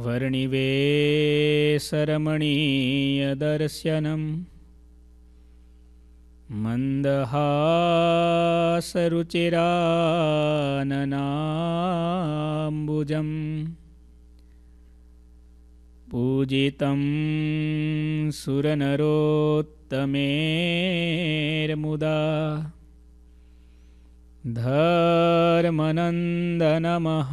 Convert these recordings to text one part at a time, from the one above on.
वर्णिवेसरमणीयदर्शनम् मन्दहासरुचिराननाम्बुजम् पूजितं सुरनरोत्तमेर्मुदा धर्मनन्दनमः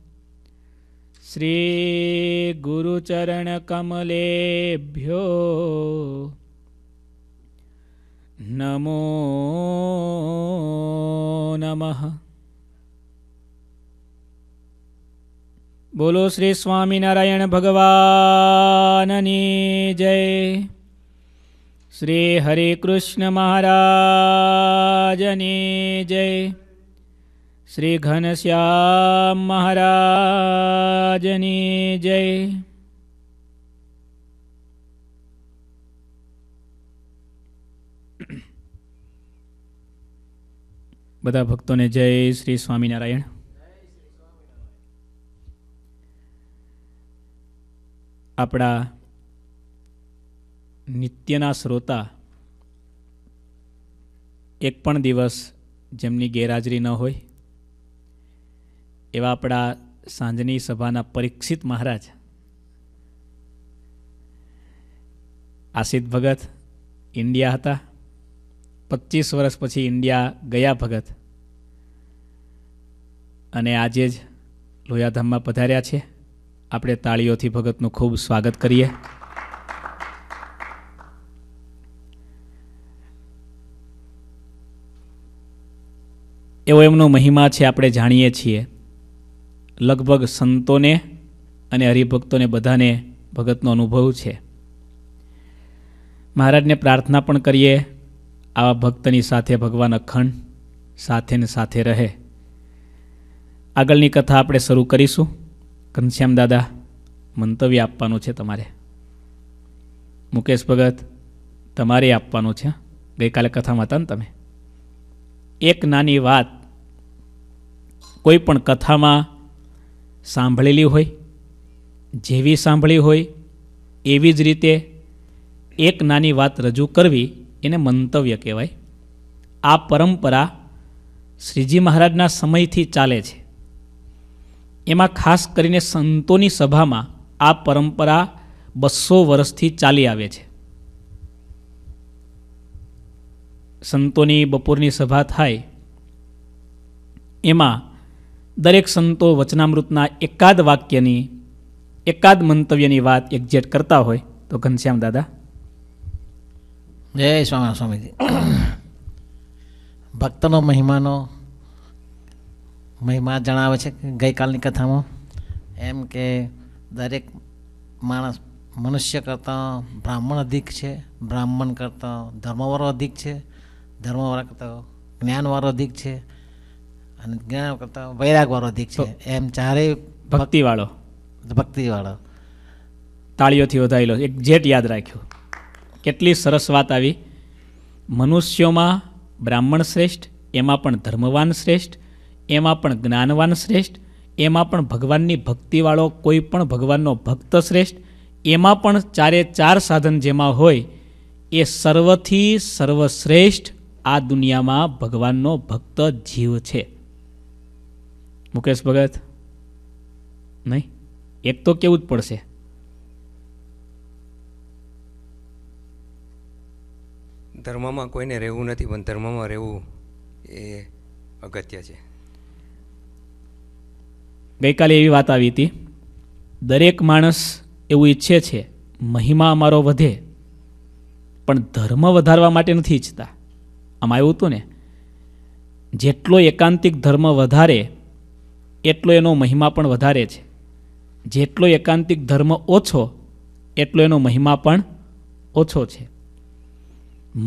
श्री श्रीगुरुचरणकमलेभ्यो नमो नमः बोलो श्री स्वामी नारायण भगवाननी जय श्री हरे कृष्ण महाराजनी जय શ્રી ઘનશ્યામ મહારાજની જય બધા ભક્તોને જય શ્રી સ્વામિનારાયણ આપણા નિત્યના શ્રોતા એક પણ દિવસ જેમની ગેરહાજરી ન હોય એવા આપણા સાંજની સભાના પરીક્ષિત મહારાજ આશિત ભગત ઇન્ડિયા હતા પચીસ વર્ષ પછી ઇન્ડિયા ગયા ભગત અને આજે જ લોયાધામમાં પધાર્યા છે આપણે તાળીઓથી ભગતનું ખૂબ સ્વાગત કરીએ એવો એમનો મહિમા છે આપણે જાણીએ છીએ લગભગ સંતોને અને હરિભક્તોને બધાને ભગતનો અનુભવ છે મહારાજને પ્રાર્થના પણ કરીએ આવા ભક્તની સાથે ભગવાન અખંડ સાથેને સાથે રહે આગળની કથા આપણે શરૂ કરીશું ઘનશ્યામ દાદા મંતવ્ય આપવાનું છે તમારે મુકેશ ભગત તમારે આપવાનું છે ગઈકાલે કથામાં હતા ને તમે એક નાની વાત કોઈ પણ કથામાં સાંભળેલી હોય જેવી સાંભળી હોય એવી જ રીતે એક નાની વાત રજૂ કરવી એને મંતવ્ય કહેવાય આ પરંપરા શ્રીજી મહારાજના સમયથી ચાલે છે એમાં ખાસ કરીને સંતોની સભામાં આ પરંપરા બસો વર્ષથી ચાલી આવે છે સંતોની બપોરની સભા થાય એમાં દરેક સંતો વચનામૃતના એકાદ વાક્યની એકાદ મંતવ્યની વાત એક્ઝેટ કરતા હોય તો ઘનશ્યામ દાદા જય સ્વામી સ્વામીજી ભક્તનો મહિમાનો મહિમા જણાવે છે ગઈકાલની કથામાં એમ કે દરેક માણસ મનુષ્ય કરતાં બ્રાહ્મણ અધિક છે બ્રાહ્મણ કરતાં ધર્મવાળો અધિક છે ધર્મવાળા કરતાં જ્ઞાનવાળો અધિક છે અને જ્ઞાન કરતા વૈરાગવાળો અધિક છે એમ ચારેય ભક્તિવાળો ભક્તિવાળો તાળીઓથી વધારેલો એક જેટ યાદ રાખ્યો કેટલી સરસ વાત આવી મનુષ્યોમાં બ્રાહ્મણ શ્રેષ્ઠ એમાં પણ ધર્મવાન શ્રેષ્ઠ એમાં પણ જ્ઞાનવાન શ્રેષ્ઠ એમાં પણ ભગવાનની ભક્તિવાળો કોઈ પણ ભગવાનનો ભક્ત શ્રેષ્ઠ એમાં પણ ચારે ચાર સાધન જેમાં હોય એ સર્વથી સર્વશ્રેષ્ઠ આ દુનિયામાં ભગવાનનો ભક્ત જીવ છે મુકેશ ભગત નહીં એક તો કેવું જ પડશે ધર્મમાં કોઈને રહેવું નથી પણ ધર્મમાં રહેવું એ અગત્ય છે ગઈકાલે એવી વાત આવી હતી દરેક માણસ એવું ઈચ્છે છે મહિમા અમારો વધે પણ ધર્મ વધારવા માટે નથી ઈચ્છતા આમાં એવું હતું ને જેટલો એકાંતિક ધર્મ વધારે એટલો એનો મહિમા પણ વધારે છે જેટલો એકાંતિક ધર્મ ઓછો એટલો એનો મહિમા પણ ઓછો છે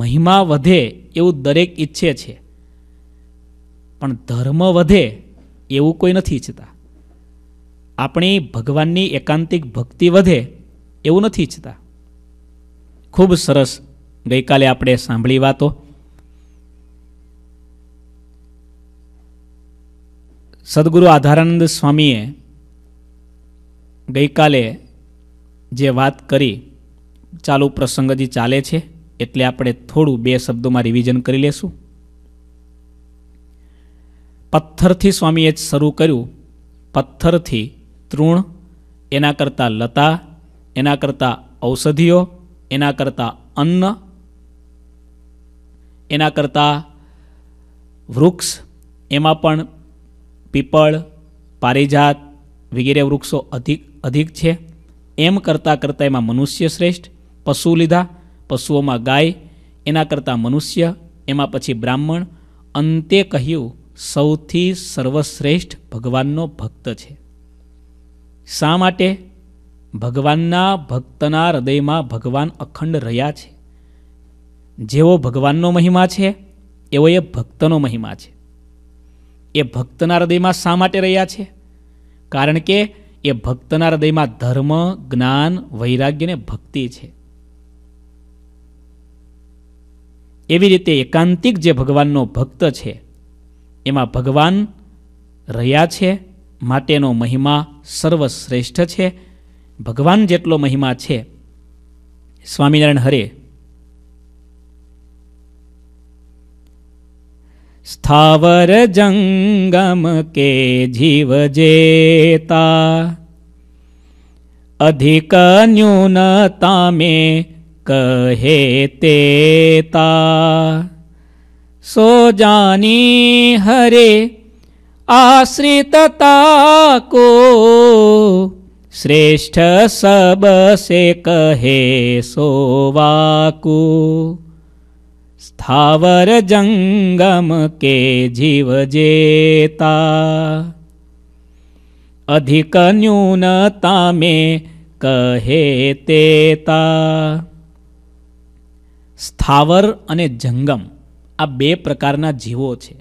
મહિમા વધે એવું દરેક ઈચ્છે છે પણ ધર્મ વધે એવું કોઈ નથી ઈચ્છતા આપણી ભગવાનની એકાંતિક ભક્તિ વધે એવું નથી ઈચ્છતા ખૂબ સરસ ગઈકાલે આપણે સાંભળી વાતો સદગુરુ આધારાનંદ સ્વામીએ ગઈકાલે જે વાત કરી ચાલુ પ્રસંગ હજી ચાલે છે એટલે આપણે થોડું બે શબ્દોમાં રિવિઝન કરી લેશું પથ્થરથી સ્વામીએ જ શરૂ કર્યું પથ્થરથી તૃણ એના કરતાં લતા એના કરતાં ઔષધિઓ એના કરતાં અન્ન એના કરતાં વૃક્ષ એમાં પણ પીપળ પારિજાત વગેરે વૃક્ષો અધિક અધિક છે એમ કરતાં કરતાં એમાં મનુષ્ય શ્રેષ્ઠ પશુ લીધા પશુઓમાં ગાય એના કરતાં મનુષ્ય એમાં પછી બ્રાહ્મણ અંતે કહ્યું સૌથી સર્વશ્રેષ્ઠ ભગવાનનો ભક્ત છે શા માટે ભગવાનના ભક્તના હૃદયમાં ભગવાન અખંડ રહ્યા છે જેવો ભગવાનનો મહિમા છે એવો એ ભક્તનો મહિમા છે એ ભક્તના હૃદયમાં શા માટે રહ્યા છે કારણ કે એ ભક્તના હૃદયમાં ધર્મ જ્ઞાન વૈરાગ્ય ને ભક્તિ છે એવી રીતે એકાંતિક જે ભગવાનનો ભક્ત છે એમાં ભગવાન રહ્યા છે માટેનો મહિમા સર્વશ્રેષ્ઠ છે ભગવાન જેટલો મહિમા છે સ્વામિનારાયણ હરે સ્થાવર જંગમ કે જીવ જેતા અધિક ન્યૂનતા મે કહે તેતા સો જાની હરે आश्रितता को श्रेष्ठ सब से कहे सोवाकू સ્થાવર જંગમ કે જીવ જેતા અધિક ન્યૂનતા મેં કહે તેતા સ્થાવર અને જંગમ આ બે પ્રકારના જીવો છે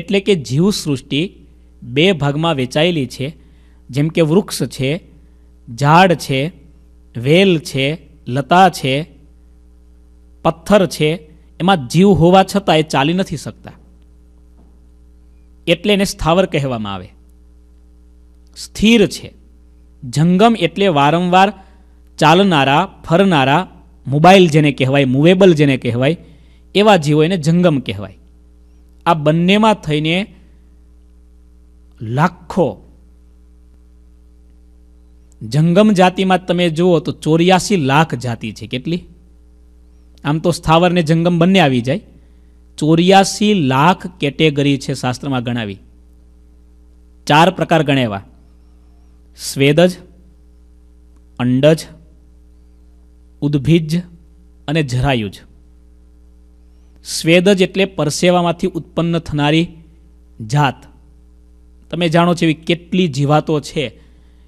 એટલે કે જીવસૃષ્ટિ બે ભાગમાં વેચાયેલી છે જેમ કે વૃક્ષ છે ઝાડ છે વેલ છે લતા છે પથ્થર છે એમાં જીવ હોવા છતાં એ ચાલી નથી શકતા એટલે એને સ્થાવર કહેવામાં આવે સ્થિર છે જંગમ એટલે વારંવાર ચાલનારા ફરનારા મોબાઈલ જેને કહેવાય મૂવેબલ જેને કહેવાય એવા જીવો એને જંગમ કહેવાય આ બંનેમાં થઈને લાખો જંગમ જાતિમાં તમે જુઓ તો ચોર્યાસી લાખ જાતિ છે કેટલી આમ તો સ્થાવર ને જંગમ બંને આવી જાય ચોર્યાસી લાખ કેટેગરી છે શાસ્ત્રમાં ગણાવી ચાર પ્રકાર ગણાવ્યા સ્વેદજ અંડજ ઉદ્ભિજ અને જરાયુજ સ્વેદજ એટલે પરસેવામાંથી ઉત્પન્ન થનારી જાત તમે જાણો છો એવી કેટલી જીવાતો છે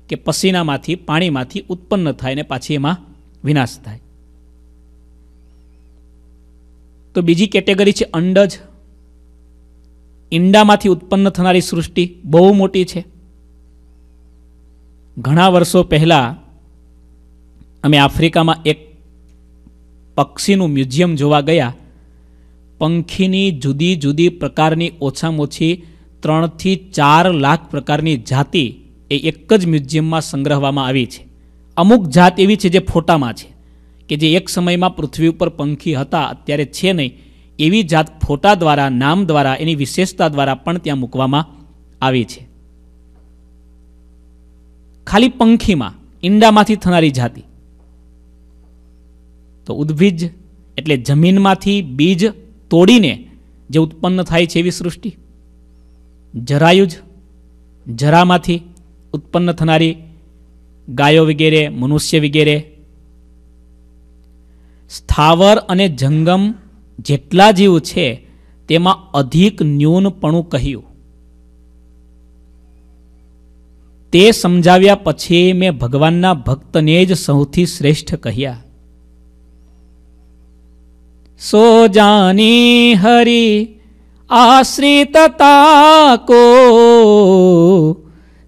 કે પસીનામાંથી પાણીમાંથી ઉત્પન્ન થાય ને પાછી એમાં વિનાશ થાય તો બીજી કેટેગરી છે અંડજ ઈંડામાંથી ઉત્પન્ન થનારી સૃષ્ટિ બહુ મોટી છે ઘણા વર્ષો પહેલાં અમે આફ્રિકામાં એક પક્ષીનું મ્યુઝિયમ જોવા ગયા પંખીની જુદી જુદી પ્રકારની ઓછામાં ઓછી ત્રણથી ચાર લાખ પ્રકારની જાતિ એ એક જ મ્યુઝિયમમાં સંગ્રહવામાં આવી છે અમુક જાત એવી છે જે ફોટામાં છે કે જે એક સમયમાં પૃથ્વી ઉપર પંખી હતા અત્યારે છે નહીં એવી જાત ફોટા દ્વારા નામ દ્વારા એની વિશેષતા દ્વારા પણ ત્યાં મૂકવામાં આવી છે ખાલી પંખીમાં ઈંડામાંથી થનારી જાતિ તો ઉદ્ભીજ એટલે જમીનમાંથી બીજ તોડીને જે ઉત્પન્ન થાય છે એવી સૃષ્ટિ જરાયુજ જરામાંથી ઉત્પન્ન થનારી ગાયો વગેરે મનુષ્ય વગેરે સ્થાવર અને જંગમ જેટલા જીવ છે તેમાં અધિક ન્યૂનપણું કહ્યું તે સમજાવ્યા પછી મેં ભગવાનના ભક્તને જ સૌથી શ્રેષ્ઠ કહ્યા સો જાની હરી આશ્રિતતા કો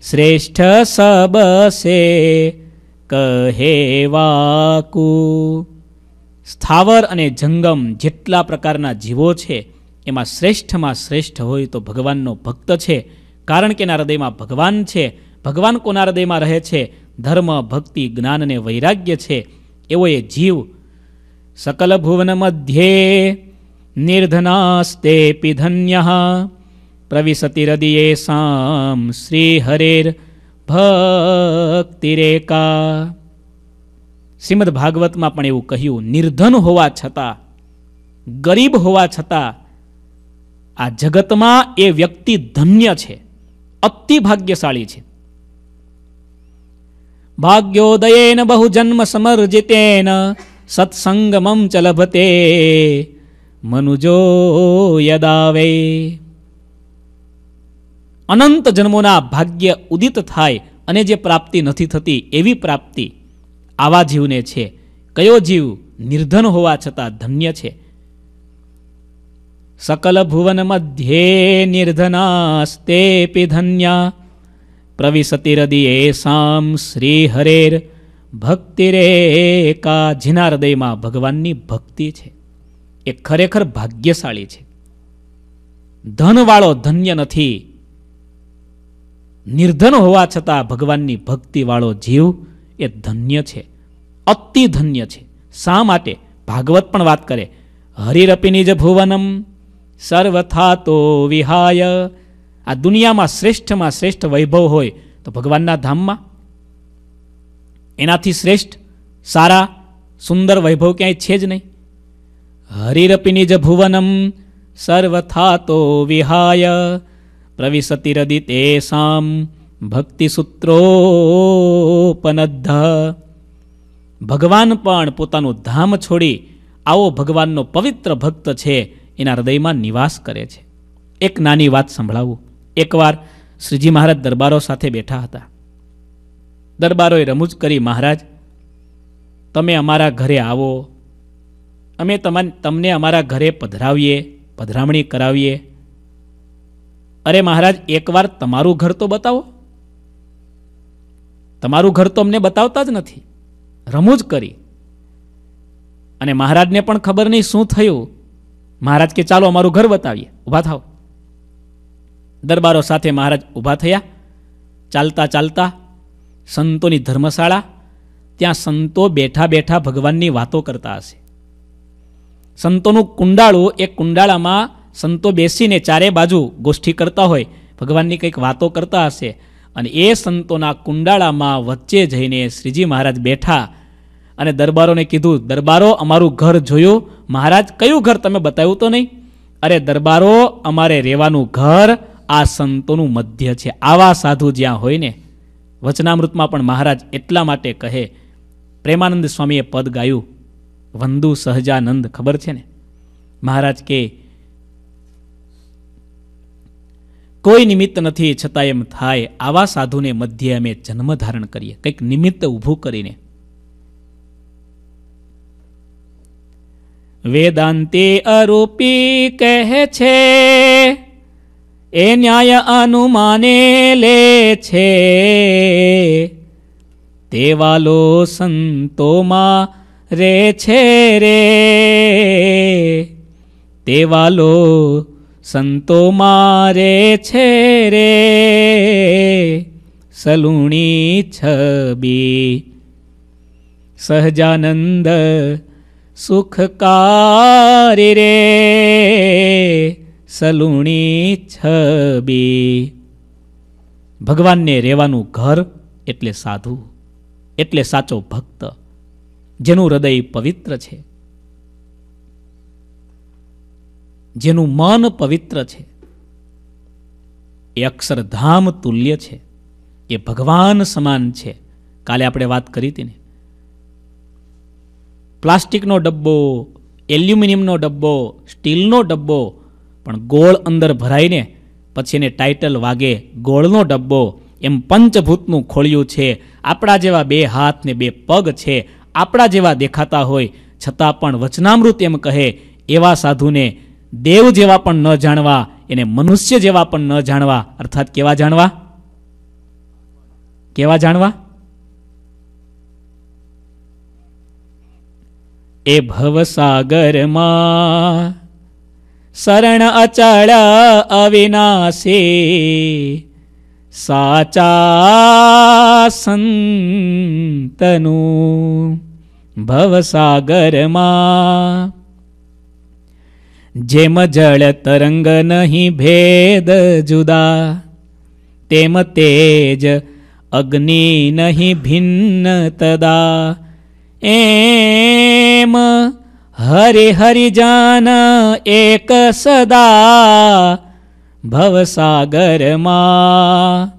શ્રેષ્ઠ સબસે કહેવાકુ સ્થાવર અને જંગમ જેટલા પ્રકારના જીવો છે એમાં શ્રેષ્ઠમાં શ્રેષ્ઠ હોય તો ભગવાનનો ભક્ત છે કારણ કે એના હૃદયમાં ભગવાન છે ભગવાન કોના હૃદયમાં રહે છે ધર્મ ભક્તિ જ્ઞાન અને વૈરાગ્ય છે એવો એ જીવ સકલ ભુવન મધ્યે નિર્ધનાસ્તે પિધન્ય પ્રવિશતિ હૃદયે સામ શ્રી હરેર ભક્તિરેકા શ્રીમદ ભાગવતમાં પણ એવું કહ્યું નિર્ધન હોવા છતાં ગરીબ હોવા છતાં આ જગતમાં એ વ્યક્તિ ધન્ય છે અતિ ભાગ્યશાળી છે ભાગ્યોદયેન બહુ જન્મ સમર્જિતેન સત્સંગમમ ચલભતે મનુજો યદાવે અનંત જન્મોના ભાગ્ય ઉદિત થાય અને જે પ્રાપ્તિ નથી થતી એવી પ્રાપ્તિ આવા જીવને છે કયો જીવ નિર્ધન હોવા છતાં ધન્ય છે સકલ ભુવન મધ્યે નિર્ધનાસ્તે ધન્યા એ સામ શ્રી હરેર ભક્તિ રે એકા જીના હૃદયમાં ભગવાનની ભક્તિ છે એ ખરેખર ભાગ્યશાળી છે ધનવાળો ધન્ય નથી નિર્ધન હોવા છતાં ભગવાનની ભક્તિવાળો જીવ એ ધન્ય છે અતિ ધન્ય છે શા માટે ભાગવત પણ વાત કરે હરિરપિની જ ભુવનમ સર્વથા તો વિહાય આ દુનિયામાં શ્રેષ્ઠમાં શ્રેષ્ઠ વૈભવ હોય તો ભગવાનના ધામમાં એનાથી શ્રેષ્ઠ સારા સુંદર વૈભવ ક્યાંય છે જ નહીં હરિરપિની જ ભુવનમ સર્વથા તો વિહાય પ્રવિશતિ રદિ તેસામ ભક્તિસૂત્રોપનદ્ધ ભગવાન પણ પોતાનું ધામ છોડી આવો ભગવાનનો પવિત્ર ભક્ત છે એના હૃદયમાં નિવાસ કરે છે એક નાની વાત સંભળાવું એકવાર શ્રીજી મહારાજ દરબારો સાથે બેઠા હતા દરબારોએ રમૂજ કરી મહારાજ તમે અમારા ઘરે આવો અમે તમને અમારા ઘરે પધરાવીએ પધરામણી કરાવીએ અરે મહારાજ એકવાર તમારું ઘર તો બતાવો તમારું ઘર તો અમને બતાવતા જ નથી રમૂજ કરી અને મહારાજને પણ ખબર નહીં શું થયું મહારાજ કે ચાલો અમારું ઘર બતાવીએ ઊભા થાવ દરબારો સાથે મહારાજ ઊભા થયા ચાલતા ચાલતા સંતોની ધર્મશાળા ત્યાં સંતો બેઠા બેઠા ભગવાનની વાતો કરતા હશે સંતોનું કુંડાળું એ કુંડાળામાં સંતો બેસીને ચારે બાજુ ગોષ્ઠી કરતા હોય ભગવાનની કંઈક વાતો કરતા હશે અને એ સંતોના કુંડાળામાં વચ્ચે જઈને શ્રીજી મહારાજ બેઠા અને દરબારોને કીધું દરબારો અમારું ઘર જોયું મહારાજ કયું ઘર તમે બતાવ્યું તો નહીં અરે દરબારો અમારે રહેવાનું ઘર આ સંતોનું મધ્ય છે આવા સાધુ જ્યાં હોય ને વચનામૃતમાં પણ મહારાજ એટલા માટે કહે પ્રેમાનંદ સ્વામીએ પદ ગાયું વંદુ સહજાનંદ ખબર છે ને મહારાજ કે કોઈ નિમિત્ત નથી છતાં એમ થાય આવા સાધુને મધ્ય અમે જન્મ ધારણ કરીએ કંઈક નિમિત્ત ઊભું કરીને વેદાંતિ અરૂપી કહે છે એ ન્યાય અનુમાને લે છે તેવાલો સંતોમાં રે છે રે તેવાલો સંતોમાં રે છે રે સલુણી છબી સહજાનંદ સુખકારી રે સલુણી છબી ભગવાનને રહેવાનું ઘર એટલે સાધુ એટલે સાચો ભક્ત જેનું હૃદય પવિત્ર છે જેનું મન પવિત્ર છે એ અક્ષરધામ તુલ્ય છે એ ભગવાન સમાન છે કાલે આપણે વાત કરી હતી ને પ્લાસ્ટિકનો ડબ્બો એલ્યુમિનિયમનો ડબ્બો સ્ટીલનો ડબ્બો પણ ગોળ અંદર ભરાઈને પછી એને ટાઇટલ વાગે ગોળનો ડબ્બો એમ પંચભૂતનું ખોળ્યું છે આપણા જેવા બે હાથ ને બે પગ છે આપણા જેવા દેખાતા હોય છતાં પણ વચનામૃત એમ કહે એવા સાધુને દેવ જેવા પણ ન જાણવા એને મનુષ્ય જેવા પણ ન જાણવા અર્થાત કેવા જાણવા કેવા જાણવા એ ભવસાગરમાં શરણ અચળ અવિનાશી સાચા સંતનું ભવસાગરમાં જેમ જળ તરંગ નહીં ભેદ જુદા તેમ તેજ અગ્નિ નહીં ભિન્ન તદા એ પ્રેમ હરે હરિજન એક સદા ભવસાગરમાં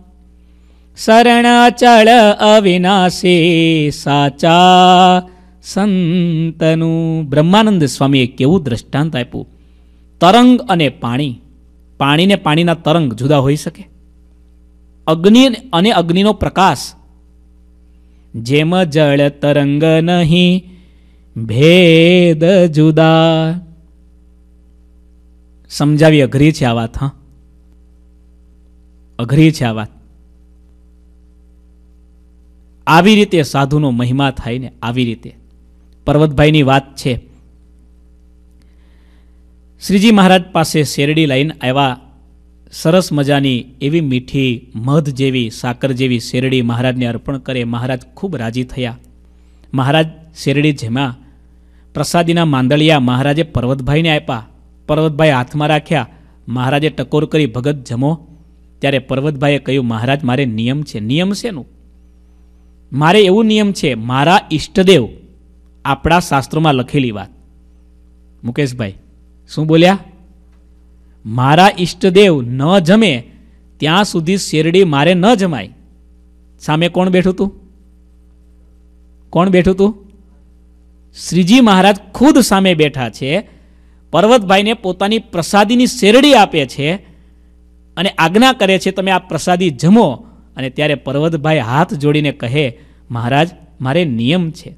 શરણાચળ અવિનાશી સાચા સંતનું બ્રહ્માનંદ સ્વામીએ કેવું દ્રષ્ટાંત આપ્યું તરંગ અને પાણી પાણીને પાણીના તરંગ જુદા હોઈ શકે અગ્નિ અને અગ્નિનો પ્રકાશ જેમ જળ તરંગ નહીં ભેદ જુદા સમજાવી અઘરી છે આ વાત હા અઘરી છે આ વાત આવી રીતે સાધુનો મહિમા થાય ને આવી રીતે પર્વતભાઈની વાત છે શ્રીજી મહારાજ પાસે શેરડી લાઈન આવ્યા સરસ મજાની એવી મીઠી મધ જેવી સાકર જેવી શેરડી મહારાજને અર્પણ કરે મહારાજ ખૂબ રાજી થયા મહારાજ શેરડી જેમાં પ્રસાદીના માંદળિયા મહારાજે પર્વતભાઈને આપ્યા પર્વતભાઈ હાથમાં રાખ્યા મહારાજે ટકોર કરી ભગત જમો ત્યારે પર્વતભાઈએ કહ્યું મહારાજ મારે નિયમ છે નિયમ શેનું મારે એવું નિયમ છે મારા ઈષ્ટદેવ આપણા શાસ્ત્રોમાં લખેલી વાત મુકેશભાઈ શું બોલ્યા મારા ઈષ્ટદેવ ન જમે ત્યાં સુધી શેરડી મારે ન જમાય સામે કોણ બેઠું તું કોણ બેઠું તું શ્રીજી મહારાજ ખુદ સામે બેઠા છે પર્વતભાઈને પોતાની પ્રસાદીની શેરડી આપે છે અને આજ્ઞા કરે છે તમે આ પ્રસાદી જમો અને ત્યારે પર્વતભાઈ હાથ જોડીને કહે મહારાજ મારે નિયમ છે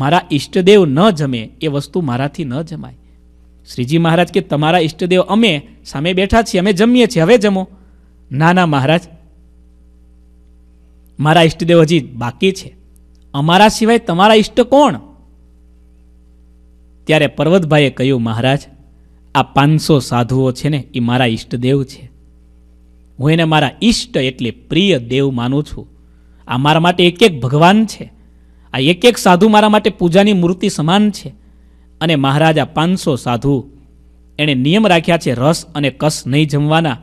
મારા ઈષ્ટદેવ ન જમે એ વસ્તુ મારાથી ન જમાય શ્રીજી મહારાજ કે તમારા ઈષ્ટદેવ અમે સામે બેઠા છીએ અમે જમીએ છીએ હવે જમો ના ના મહારાજ મારા ઈષ્ટદેવ હજી બાકી છે અમારા સિવાય તમારા ઈષ્ટ કોણ ત્યારે પર્વતભાઈએ કહ્યું મહારાજ આ પાંચસો સાધુઓ છે ને એ મારા ઈષ્ટદેવ છે હું એને મારા ઈષ્ટ એટલે પ્રિય દેવ માનું છું આ મારા માટે એક એક ભગવાન છે આ એક એક સાધુ મારા માટે પૂજાની મૂર્તિ સમાન છે અને મહારાજ આ પાંચસો સાધુ એણે નિયમ રાખ્યા છે રસ અને કસ નહીં જમવાના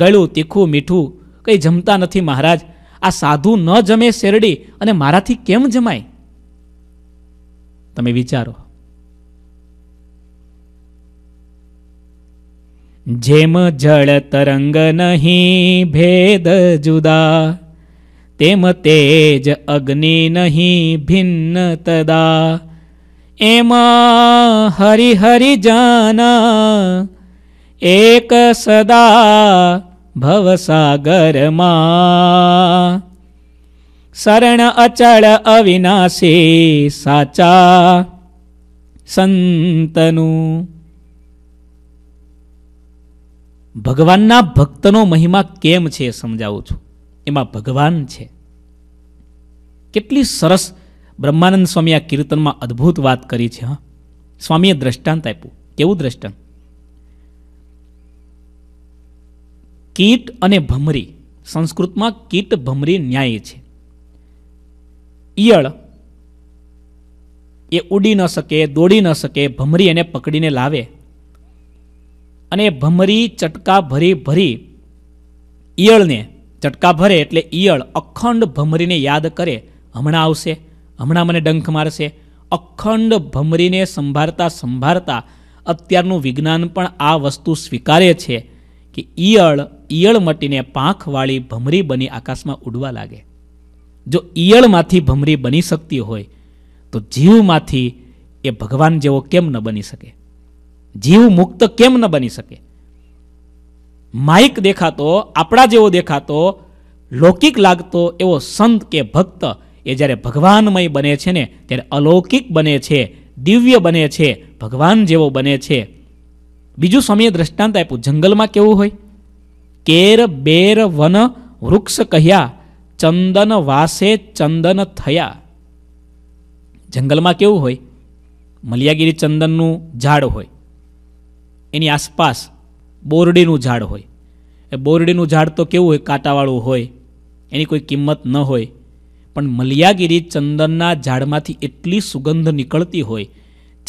ગળું તીખું મીઠું કંઈ જમતા નથી મહારાજ આ સાધુ ન જમે શેરડી અને મારાથી કેમ જમાય તમે વિચારો जेम जल तरंग नहि भेद जुदा तेम तेज अग्नि नहि भिन्न तदा एमा हरिहरि जाना एक सदा भवसागर मा शरण अचल अविनाशी साचा संतनु ભગવાનના ભક્તનો મહિમા કેમ છે એ સમજાવું છું એમાં ભગવાન છે કેટલી સરસ બ્રહ્માનંદ સ્વામી આ કીર્તનમાં અદ્ભુત વાત કરી છે હા સ્વામીએ દ્રષ્ટાંત આપ્યું કેવું દ્રષ્ટાંત કીટ અને ભમરી સંસ્કૃતમાં કીટ ભમરી ન્યાય છે ઈયળ એ ઉડી ન શકે દોડી ન શકે ભમરી એને પકડીને લાવે અને ભમરી ચટકા ભરી ભરી ઈયળને ચટકા ભરે એટલે ઈયળ અખંડ ભમરીને યાદ કરે હમણાં આવશે હમણાં મને ડંખ મારશે અખંડ ભમરીને સંભાળતા સંભાળતા અત્યારનું વિજ્ઞાન પણ આ વસ્તુ સ્વીકારે છે કે ઈયળ ઈયળ મટીને પાંખવાળી ભમરી બની આકાશમાં ઉડવા લાગે જો ઈયળમાંથી ભમરી બની શકતી હોય તો જીવમાંથી એ ભગવાન જેવો કેમ ન બની શકે જીવ મુક્ત કેમ ન બની શકે માઇક દેખાતો આપણા જેવો દેખાતો લૌકિક લાગતો એવો સંત કે ભક્ત એ જ્યારે ભગવાનમય બને છે ને ત્યારે અલૌકિક બને છે દિવ્ય બને છે ભગવાન જેવો બને છે બીજું સ્વામીએ દ્રષ્ટાંત આપ્યું જંગલમાં કેવું હોય કેર બેર વન વૃક્ષ કહ્યા ચંદન વાસે ચંદન થયા જંગલમાં કેવું હોય મલિયાગીરી ચંદનનું ઝાડ હોય એની આસપાસ બોરડીનું ઝાડ હોય એ બોરડીનું ઝાડ તો કેવું હોય કાંટાવાળું હોય એની કોઈ કિંમત ન હોય પણ મલિયાગીરી ચંદનના ઝાડમાંથી એટલી સુગંધ નીકળતી હોય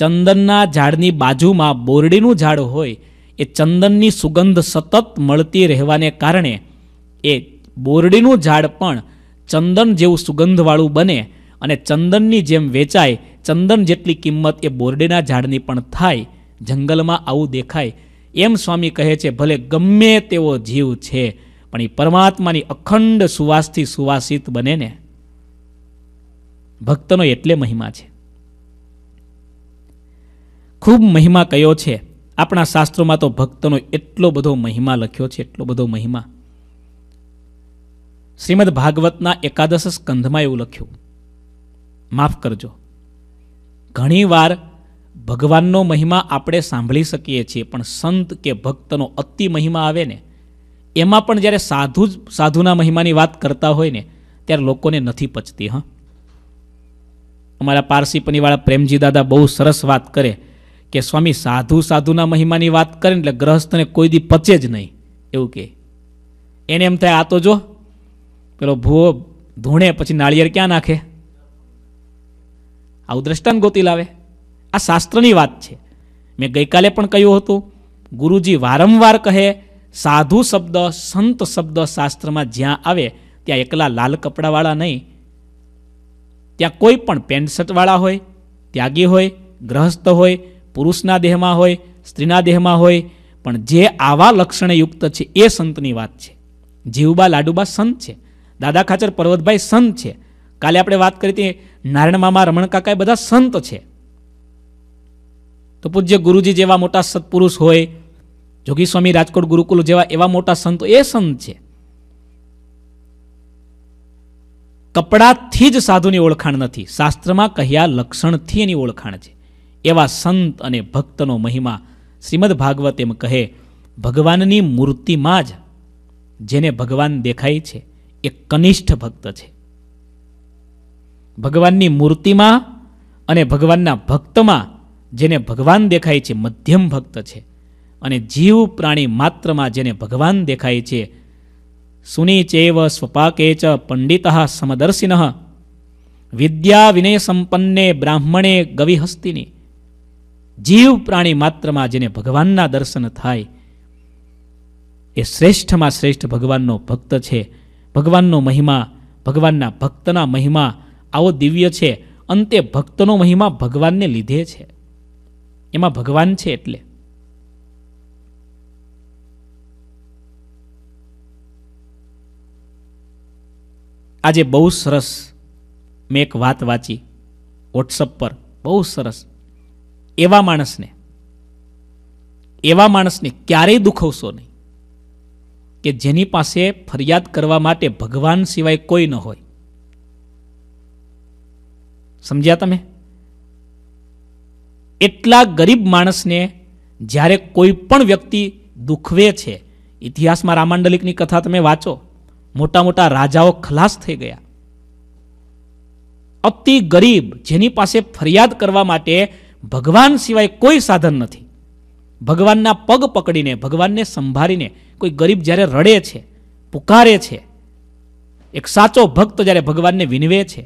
ચંદનના ઝાડની બાજુમાં બોરડીનું ઝાડ હોય એ ચંદનની સુગંધ સતત મળતી રહેવાને કારણે એ બોરડીનું ઝાડ પણ ચંદન જેવું સુગંધવાળું બને અને ચંદનની જેમ વેચાય ચંદન જેટલી કિંમત એ બોરડીના ઝાડની પણ થાય જંગલમાં આવું દેખાય એમ સ્વામી કહે છે ભલે ગમે તેવો જીવ છે પણ એ પરમાત્માની અખંડ સુવાસથી સુવાસિત બને ને ભક્તનો એટલે મહિમા છે ખૂબ મહિમા કયો છે આપણા શાસ્ત્રોમાં તો ભક્તનો એટલો બધો મહિમા લખ્યો છે એટલો બધો મહિમા શ્રીમદ ભાગવતના એકાદશ સ્કંધમાં એવું લખ્યું માફ કરજો ઘણીવાર ભગવાનનો મહિમા આપણે સાંભળી શકીએ છીએ પણ સંત કે ભક્તનો અતિ મહિમા આવે ને એમાં પણ જ્યારે સાધુ જ સાધુના મહિમાની વાત કરતા હોય ને ત્યારે લોકોને નથી પચતી હં અમારા પારસી પનીવાળા પ્રેમજી દાદા બહુ સરસ વાત કરે કે સ્વામી સાધુ સાધુના મહિમાની વાત કરે એટલે ગ્રહસ્થને કોઈ દી પચે જ નહીં એવું કહે એને એમ થાય આ તો જો પેલો ભૂવો ધૂણે પછી નાળિયેર ક્યાં નાખે આવું દ્રષ્ટાંત ગોતી લાવે આ શાસ્ત્રની વાત છે મેં ગઈકાલે પણ કહ્યું હતું ગુરુજી વારંવાર કહે સાધુ શબ્દ સંત શબ્દ શાસ્ત્રમાં જ્યાં આવે ત્યાં એકલા લાલ કપડાવાળા નહીં ત્યાં કોઈ પણ પેન્ટ શર્ટવાળા હોય ત્યાગી હોય ગ્રહસ્થ હોય પુરુષના દેહમાં હોય સ્ત્રીના દેહમાં હોય પણ જે આવા લક્ષણયુક્ત છે એ સંતની વાત છે જીવબા લાડુબા સંત છે દાદા ખાચર પર્વતભાઈ સંત છે કાલે આપણે વાત કરી હતી નારાયણ મામા રમણકાકા એ બધા સંત છે તો પૂજ્ય ગુરુજી જેવા મોટા સત્પુરુષ હોય જોગી સ્વામી રાજકોટ ગુરુકુલ જેવા એવા મોટા સંતો એ સંત છે કપડાથી જ સાધુની ઓળખાણ નથી શાસ્ત્રમાં કહ્યા લક્ષણથી એની ઓળખાણ છે એવા સંત અને ભક્તનો મહિમા શ્રીમદ ભાગવત એમ કહે ભગવાનની મૂર્તિમાં જ જેને ભગવાન દેખાય છે એ કનિષ્ઠ ભક્ત છે ભગવાનની મૂર્તિમાં અને ભગવાનના ભક્તમાં જેને ભગવાન દેખાય છે મધ્યમ ભક્ત છે અને જીવ પ્રાણી માત્રમાં જેને ભગવાન દેખાય છે સુનિચેવ ચેવ સ્વપાકે ચ પંડિત સમદર્શિન વિદ્યા વિનય સંપન્ને બ્રાહ્મણે ગવિહસ્તિની જીવ પ્રાણી માત્રમાં જેને ભગવાનના દર્શન થાય એ શ્રેષ્ઠમાં શ્રેષ્ઠ ભગવાનનો ભક્ત છે ભગવાનનો મહિમા ભગવાનના ભક્તના મહિમા આવો દિવ્ય છે અંતે ભક્તનો મહિમા ભગવાનને લીધે છે એમાં ભગવાન છે એટલે આજે બહુ સરસ મેં એક વાત વાંચી વોટ્સઅપ પર બહુ સરસ એવા માણસને એવા માણસને ક્યારેય દુખવશો નહીં કે જેની પાસે ફરિયાદ કરવા માટે ભગવાન સિવાય કોઈ ન હોય સમજ્યા તમે એટલા ગરીબ માણસને જ્યારે કોઈ પણ વ્યક્તિ દુખવે છે ઇતિહાસમાં રામાંડલિકની કથા તમે વાંચો મોટા મોટા રાજાઓ ખલાસ થઈ ગયા અતિ ગરીબ જેની પાસે ફરિયાદ કરવા માટે ભગવાન સિવાય કોઈ સાધન નથી ભગવાનના પગ પકડીને ભગવાનને સંભાળીને કોઈ ગરીબ જ્યારે રડે છે પુકારે છે એક સાચો ભક્ત જ્યારે ભગવાનને વિનવે છે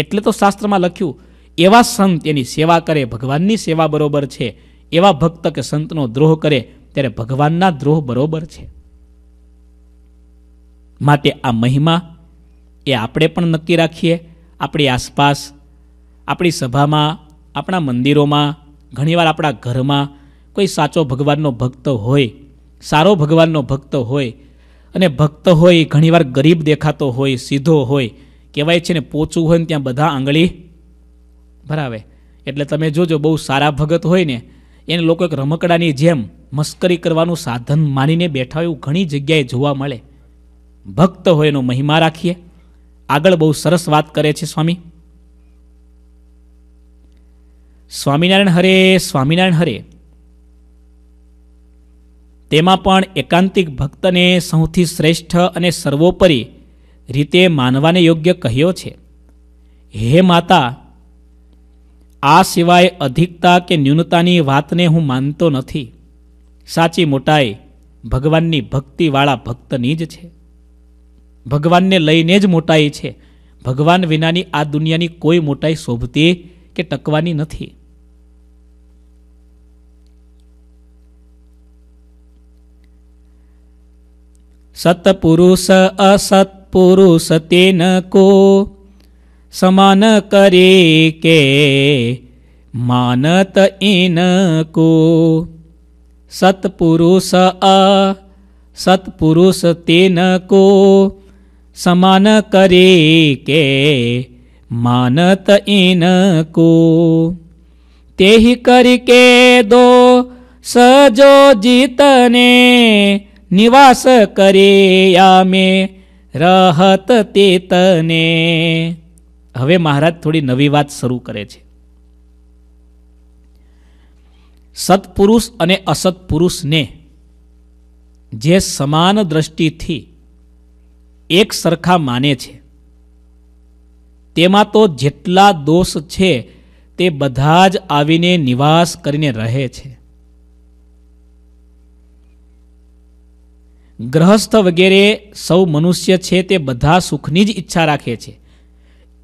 એટલે તો શાસ્ત્રમાં લખ્યું એવા સંત એની સેવા કરે ભગવાનની સેવા બરોબર છે એવા ભક્ત કે સંતનો દ્રોહ કરે ત્યારે ભગવાનના દ્રોહ બરોબર છે માટે આ મહિમા એ આપણે પણ નક્કી રાખીએ આપણી આસપાસ આપણી સભામાં આપણા મંદિરોમાં ઘણીવાર આપણા ઘરમાં કોઈ સાચો ભગવાનનો ભક્ત હોય સારો ભગવાનનો ભક્ત હોય અને ભક્ત હોય ઘણીવાર ગરીબ દેખાતો હોય સીધો હોય કહેવાય છે ને પોચું હોય ને ત્યાં બધા આંગળી ભરાવે એટલે તમે જોજો બહુ સારા ભગત હોય ને એને લોકો એક રમકડાની જેમ મસ્કરી કરવાનું સાધન માનીને બેઠા એવું ઘણી જગ્યાએ જોવા મળે ભક્ત હોય એનો મહિમા રાખીએ આગળ બહુ સરસ વાત કરે છે સ્વામી સ્વામિનારાયણ હરે સ્વામિનારાયણ હરે તેમાં પણ એકાંતિક ભક્તને સૌથી શ્રેષ્ઠ અને સર્વોપરી રીતે માનવાને યોગ્ય કહ્યો છે હે માતા આ સિવાય અધિકતા કે ન્યૂનતાની વાતને હું માનતો નથી સાચી મોટાઈ ભગવાનની ભક્તિવાળા ભક્તની જ છે ભગવાનને લઈને જ મોટાઈ છે ભગવાન વિનાની આ દુનિયાની કોઈ મોટાઈ શોભતી કે ટકવાની નથી સતપુરુષ અસત્પુરુષ તેન કો સમાન કરી કે માનત ઇનકો સત્પુરુષ અ સત્પુરુષ તેનકો સમાન કરી કે માનત ઇનકો તેહિ કરી કે દો સજો જીતને નિવાસ કરે યામે રહત તે હવે મહારાજ થોડી નવી વાત શરૂ કરે છે સત્પુરુષ અને અસત્પુરુષને જે સમાન દ્રષ્ટિથી એક સરખા માને છે તેમાં તો જેટલા દોષ છે તે બધા જ આવીને નિવાસ કરીને રહે છે ગ્રહસ્થ વગેરે સૌ મનુષ્ય છે તે બધા સુખની જ ઈચ્છા રાખે છે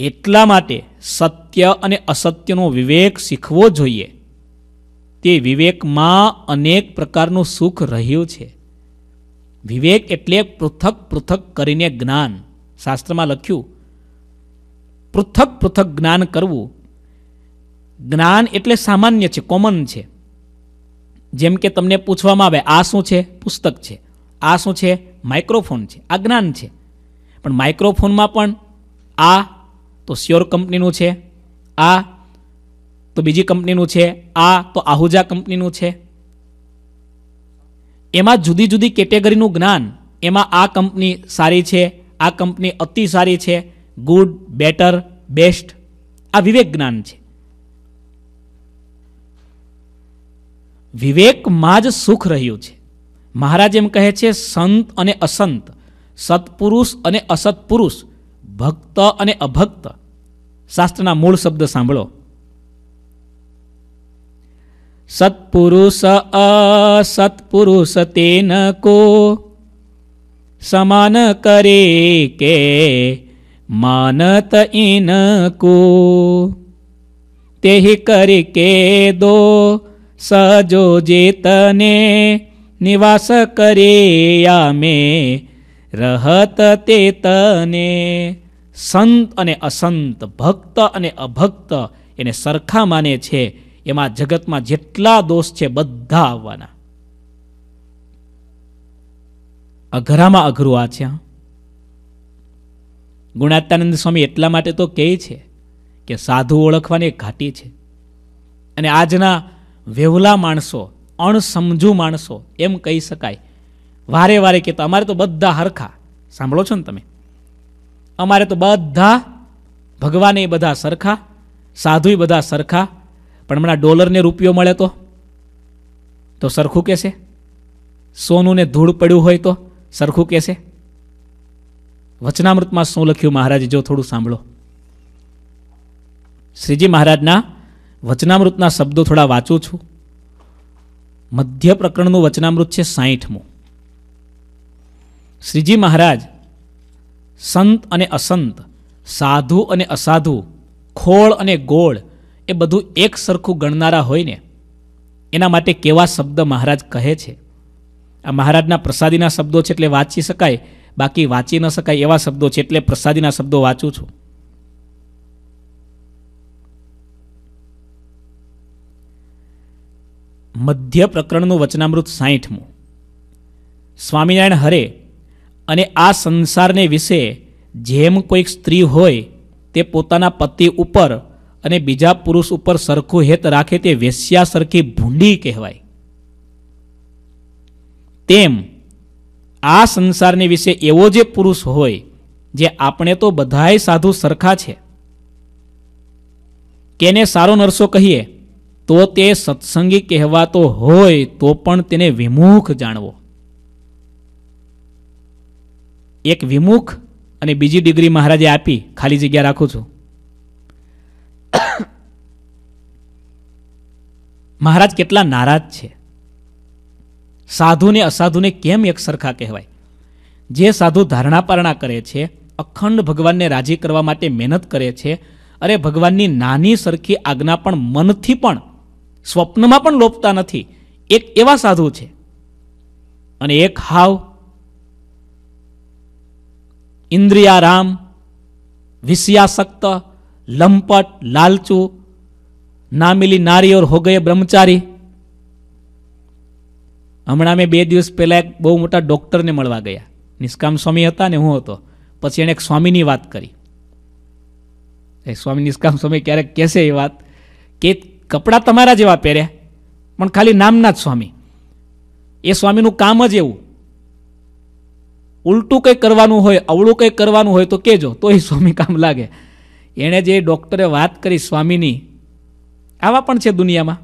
એટલા માટે સત્ય અને અસત્યનો વિવેક શીખવો જોઈએ તે વિવેકમાં અનેક પ્રકારનું સુખ રહ્યું છે વિવેક એટલે પૃથક પૃથક કરીને જ્ઞાન શાસ્ત્રમાં લખ્યું પૃથક પૃથક જ્ઞાન કરવું જ્ઞાન એટલે સામાન્ય છે કોમન છે જેમ કે તમને પૂછવામાં આવે આ શું છે પુસ્તક છે આ શું છે માઇક્રોફોન છે આ જ્ઞાન છે પણ માઇક્રોફોનમાં પણ આ તો સ્યોર કંપનીનું છે આ તો બીજી કંપનીનું છે આ તો આહુજા કંપનીનું છે એમાં જુદી જુદી કેટેગરીનું જ્ઞાન એમાં આ કંપની સારી છે આ કંપની અતિ સારી છે ગુડ બેટર બેસ્ટ આ વિવેક જ્ઞાન છે વિવેકમાં જ સુખ રહ્યું છે મહારાજ એમ કહે છે સંત અને અસંત સત્પુરુષ અને અસત્પુરુષ ભક્ત અને અભક્ત શાસ્ત્રના મૂળ શબ્દ સાંભળો સત્પુરુષ અસત્પુરુષ તેન કો સમાન કરે કે માનત ઇન કો તેહિ કરી કે દો સજો જેતને નિવાસ કરે યા મેં રહત તે તને સંત અને અસંત ભક્ત અને અભક્ત એને સરખા માને છે એમાં જગતમાં જેટલા દોષ છે બધા આવવાના અઘરામાં અઘરું આ છે ગુણાત્માનંદ સ્વામી એટલા માટે તો કહે છે કે સાધુ ઓળખવાની ઘાટી છે અને આજના વેવલા માણસો અણસમજુ માણસો એમ કહી શકાય વારે વારે કહેતા અમારે તો બધા હરખા સાંભળો છો ને તમે અમારે તો બધા ભગવાને બધા સરખા સાધુય બધા સરખા પણ હમણાં ડોલરને રૂપિયો મળે તો તો સરખું કહેશે સોનુંને ધૂળ પડ્યું હોય તો સરખું કહેશે વચનામૃતમાં શું લખ્યું મહારાજ જો થોડું સાંભળો શ્રીજી મહારાજના વચનામૃતના શબ્દો થોડા વાંચું છું મધ્ય પ્રકરણનું વચનામૃત છે સાહીઠમું શ્રીજી મહારાજ સંત અને અસંત સાધુ અને અસાધુ ખોળ અને ગોળ એ બધું એક સરખું ગણનારા હોય ને એના માટે કેવા શબ્દ મહારાજ કહે છે આ મહારાજના પ્રસાદીના શબ્દો છે એટલે વાંચી શકાય બાકી વાંચી ન શકાય એવા શબ્દો છે એટલે પ્રસાદીના શબ્દો વાંચું છું મધ્ય પ્રકરણનું વચનામૃત સાહીઠમું સ્વામિનારાયણ હરે અને આ સંસારને વિશે જેમ કોઈક સ્ત્રી હોય તે પોતાના પતિ ઉપર અને બીજા પુરુષ ઉપર સરખું હેત રાખે તે વેશ્યા સરખી ભૂંડી કહેવાય તેમ આ સંસારને વિશે એવો જે પુરુષ હોય જે આપણે તો બધાય સાધુ સરખા છે કેને સારો નરસો કહીએ તો તે સત્સંગી કહેવાતો હોય તો પણ તેને વિમુખ જાણવો એક વિમુખ અને બીજી ડિગ્રી મહારાજે આપી ખાલી જગ્યા રાખું છું મહારાજ કેટલા નારાજ છે સાધુને અસાધુને કેમ એક સરખા કહેવાય જે સાધુ ધારણાપારણા કરે છે અખંડ ભગવાનને રાજી કરવા માટે મહેનત કરે છે અરે ભગવાનની નાની સરખી આજ્ઞા પણ મનથી પણ સ્વપ્નમાં પણ લોપતા નથી એક એવા સાધુ છે અને એક હાવ ઇન્દ્રિયારામ વિષયાસક્ત લંપટ લાલચુ ના મિલી નારી ઓર હો બ્રહ્મચારી હમણાં મેં બે દિવસ પહેલાં એક બહુ મોટા ડૉક્ટરને મળવા ગયા નિષ્કામ સ્વામી હતા ને હું હતો પછી એણે એક સ્વામીની વાત કરી એ સ્વામી નિષ્કામ સ્વામી ક્યારેક કહેશે એ વાત કે કપડાં તમારા જેવા પહેર્યા પણ ખાલી નામના જ સ્વામી એ સ્વામીનું કામ જ એવું ઉલટું કંઈ કરવાનું હોય અવળું કંઈ કરવાનું હોય તો કહેજો તોય સ્વામી કામ લાગે એણે જે ડૉક્ટરે વાત કરી સ્વામીની આવા પણ છે દુનિયામાં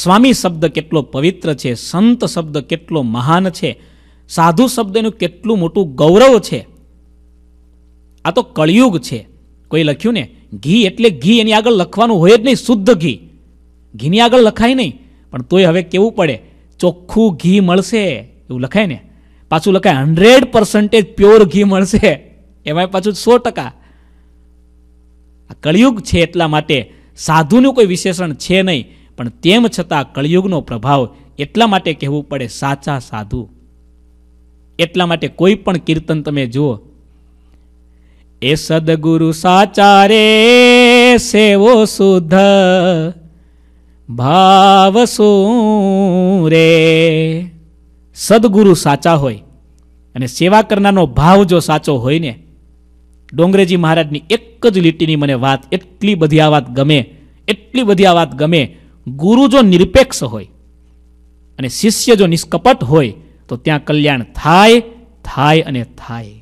સ્વામી શબ્દ કેટલો પવિત્ર છે સંત શબ્દ કેટલો મહાન છે સાધુ શબ્દનું કેટલું મોટું ગૌરવ છે આ તો કળિયુગ છે કોઈ લખ્યું ને ઘી એટલે ઘી એની આગળ લખવાનું હોય જ નહીં શુદ્ધ ઘી ઘીની આગળ લખાય નહીં પણ તોય હવે કેવું પડે ચોખ્ખું ઘી મળશે એવું લખાય ને પાછું લખાય હંડ્રેડ પર્સન્ટેજ પ્યોર ઘી મળશે એમાંય પાછું સો ટકા આ કળિયુગ છે એટલા માટે સાધુનું કોઈ વિશેષણ છે નહીં પણ તેમ છતાં કળિયુગનો પ્રભાવ એટલા માટે કહેવું પડે સાચા સાધુ એટલા માટે કોઈ પણ કીર્તન તમે જુઓ એ સદગુરુ સાચારે સેવો સુધ ભાવ શું રે સદગુરુ સાચા હોય અને સેવા કરનારનો ભાવ જો સાચો હોય ને ડોંગરેજી મહારાજની એક જ લીટીની મને વાત એટલી બધી આ વાત ગમે એટલી બધી આ વાત ગમે ગુરુ જો નિરપેક્ષ હોય અને શિષ્ય જો નિષ્કપટ હોય તો ત્યાં કલ્યાણ થાય થાય અને થાય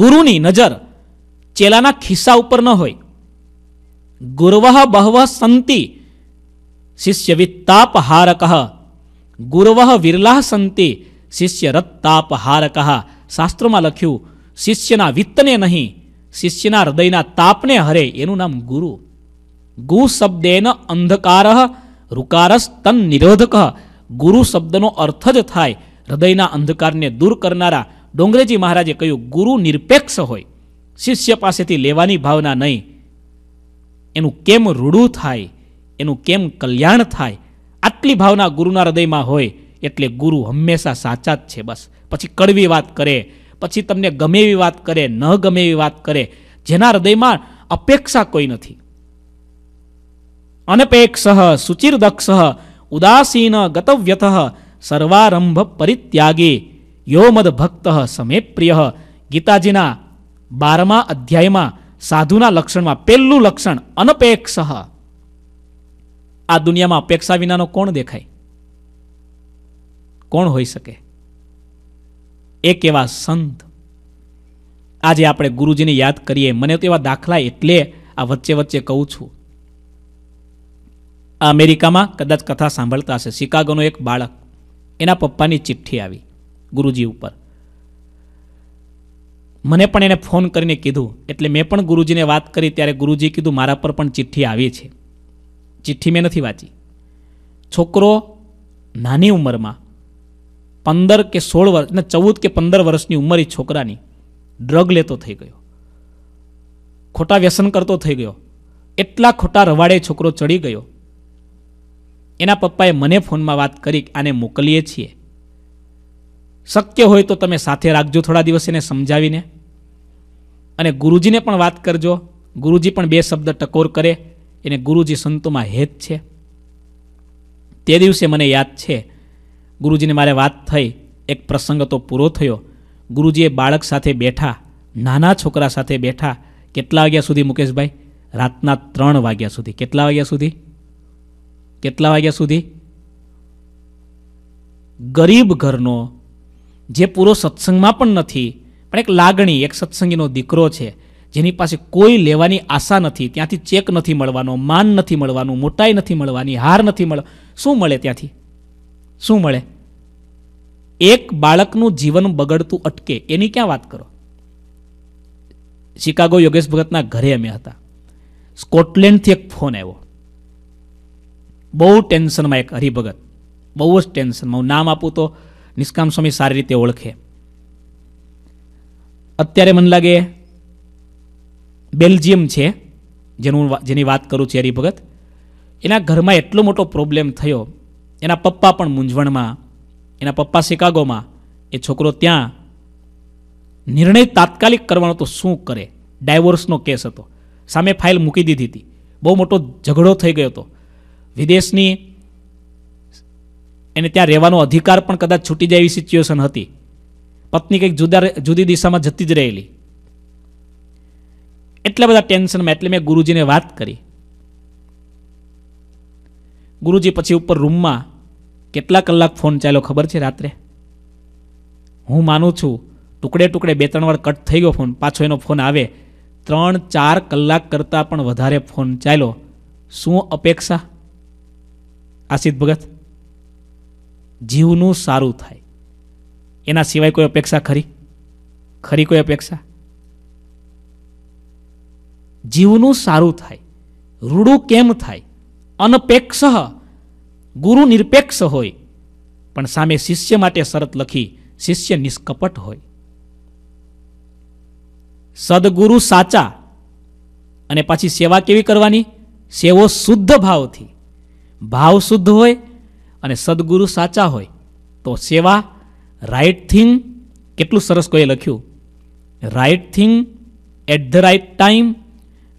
ગુરુની નજર ચેલાના ખિસ્સા ઉપર ન હોય ગુરવહ બહવ સંતી શિષ્ય શિષ્યવિત્તાપહારકઃ ગુરવઃ વિરલાહ સંતે શિષ્યરત્તાપહારકઃ શાસ્ત્રોમાં લખ્યું શિષ્યના વિત્તને નહીં શિષ્યના હૃદયના તાપને હરે એનું નામ ગુરુ ગુ શબ્દેન અંધકાર રુકારસ્તન નિરોધક ગુરુ શબ્દનો અર્થ જ થાય હૃદયના અંધકારને દૂર કરનારા ડોંગરેજી મહારાજે કહ્યું ગુરુ નિરપેક્ષ હોય શિષ્ય પાસેથી લેવાની ભાવના નહીં એનું કેમ રૂડું થાય એનું કેમ કલ્યાણ થાય આટલી ભાવના ગુરુના હૃદયમાં હોય એટલે ગુરુ હંમેશા સાચા જ છે બસ પછી કડવી વાત કરે પછી તમને ગમે એવી વાત કરે ન ગમે એવી વાત કરે જેના હૃદયમાં અપેક્ષા કોઈ નથી અનપેક્ષ સુચિર દક્ષ ઉદાસીન ગતવ્યત સર્વારંભ પરિત્યાગી યોમદ મદભક્ત સમે પ્રિય ગીતાજીના બારમા અધ્યાયમાં સાધુના લક્ષણમાં પહેલું લક્ષણ અનપેક્ષ આ દુનિયામાં અપેક્ષા વિનાનો કોણ દેખાય કોણ હોઈ શકે એક એવા સંત આજે આપણે ગુરુજીને યાદ કરીએ મને તો એવા દાખલા એટલે આ વચ્ચે વચ્ચે કહું છું અમેરિકામાં કદાચ કથા સાંભળતા હશે શિકાગોનો એક બાળક એના પપ્પાની ચિઠ્ઠી આવી ગુરુજી ઉપર મને પણ એને ફોન કરીને કીધું એટલે મેં પણ ગુરુજીને વાત કરી ત્યારે ગુરુજી કીધું મારા પર પણ ચિઠ્ઠી આવી છે ચિઠ્ઠી મેં નથી વાંચી છોકરો નાની ઉંમરમાં પંદર કે સોળ વર્ષ ને ચૌદ કે પંદર વર્ષની ઉંમરે છોકરાની ડ્રગ લેતો થઈ ગયો ખોટા વ્યસન કરતો થઈ ગયો એટલા ખોટા રવાડે છોકરો ચડી ગયો એના પપ્પાએ મને ફોનમાં વાત કરી આને મોકલીએ છીએ શક્ય હોય તો તમે સાથે રાખજો થોડા દિવસ એને સમજાવીને અને ગુરુજીને પણ વાત કરજો ગુરુજી પણ બે શબ્દ ટકોર કરે એને ગુરુજી સંતોમાં હેત છે તે દિવસે મને યાદ છે ગુરુજીને મારે વાત થઈ એક પ્રસંગ તો પૂરો થયો ગુરુજીએ બાળક સાથે બેઠા નાના છોકરા સાથે બેઠા કેટલા વાગ્યા સુધી મુકેશભાઈ રાતના ત્રણ વાગ્યા સુધી કેટલા વાગ્યા સુધી કેટલા વાગ્યા સુધી ગરીબ ઘરનો જે પૂરો સત્સંગમાં પણ નથી પણ એક લાગણી એક સત્સંગીનો દીકરો છે જેની પાસે કોઈ લેવાની આશા નથી ત્યાંથી ચેક નથી મળવાનો માન નથી મળવાનું મોટાઈ નથી મળવાની હાર નથી મળવા શું મળે ત્યાંથી શું મળે એક બાળકનું જીવન બગડતું અટકે એની ક્યાં વાત કરો શિકાગો યોગેશ ભગતના ઘરે અમે હતા સ્કોટલેન્ડથી એક ફોન આવ્યો બહુ ટેન્શનમાં એક હરિભગત બહુ જ ટેન્શનમાં હું નામ આપું તો નિષ્કામ સ્વામી સારી રીતે ઓળખે અત્યારે મને લાગે બેલ્જિયમ છે જેનું જેની વાત કરું છું હરી ભગત એના ઘરમાં એટલો મોટો પ્રોબ્લેમ થયો એના પપ્પા પણ મૂંઝવણમાં એના પપ્પા શિકાગોમાં એ છોકરો ત્યાં નિર્ણય તાત્કાલિક કરવાનો તો શું કરે ડાયવોર્સનો કેસ હતો સામે ફાઇલ મૂકી દીધી હતી બહુ મોટો ઝઘડો થઈ ગયો હતો વિદેશની એને ત્યાં રહેવાનો અધિકાર પણ કદાચ છૂટી જાય એવી સિચ્યુએશન હતી પત્ની કંઈક જુદા જુદી દિશામાં જતી જ રહેલી એટલા બધા ટેન્શનમાં એટલે મેં ગુરુજીને વાત કરી ગુરુજી પછી ઉપર રૂમમાં કેટલા કલાક ફોન ચાલ્યો ખબર છે રાત્રે હું માનું છું ટુકડે ટુકડે બે ત્રણ વાર કટ થઈ ગયો ફોન પાછો એનો ફોન આવે ત્રણ ચાર કલાક કરતાં પણ વધારે ફોન ચાલ્યો શું અપેક્ષા આસિત ભગત જીવનું સારું થાય એના સિવાય કોઈ અપેક્ષા ખરી ખરી કોઈ અપેક્ષા જીવનું સારું થાય રૂડું કેમ થાય અનપેક્ષ ગુરુ નિરપેક્ષ હોય પણ સામે શિષ્ય માટે શરત લખી શિષ્ય નિષ્કપટ હોય સદગુરુ સાચા અને પાછી સેવા કેવી કરવાની સેવો શુદ્ધ ભાવથી ભાવ શુદ્ધ હોય અને સદગુરુ સાચા હોય તો સેવા રાઇટ થિંગ કેટલું સરસ કોઈએ લખ્યું right thing at the right time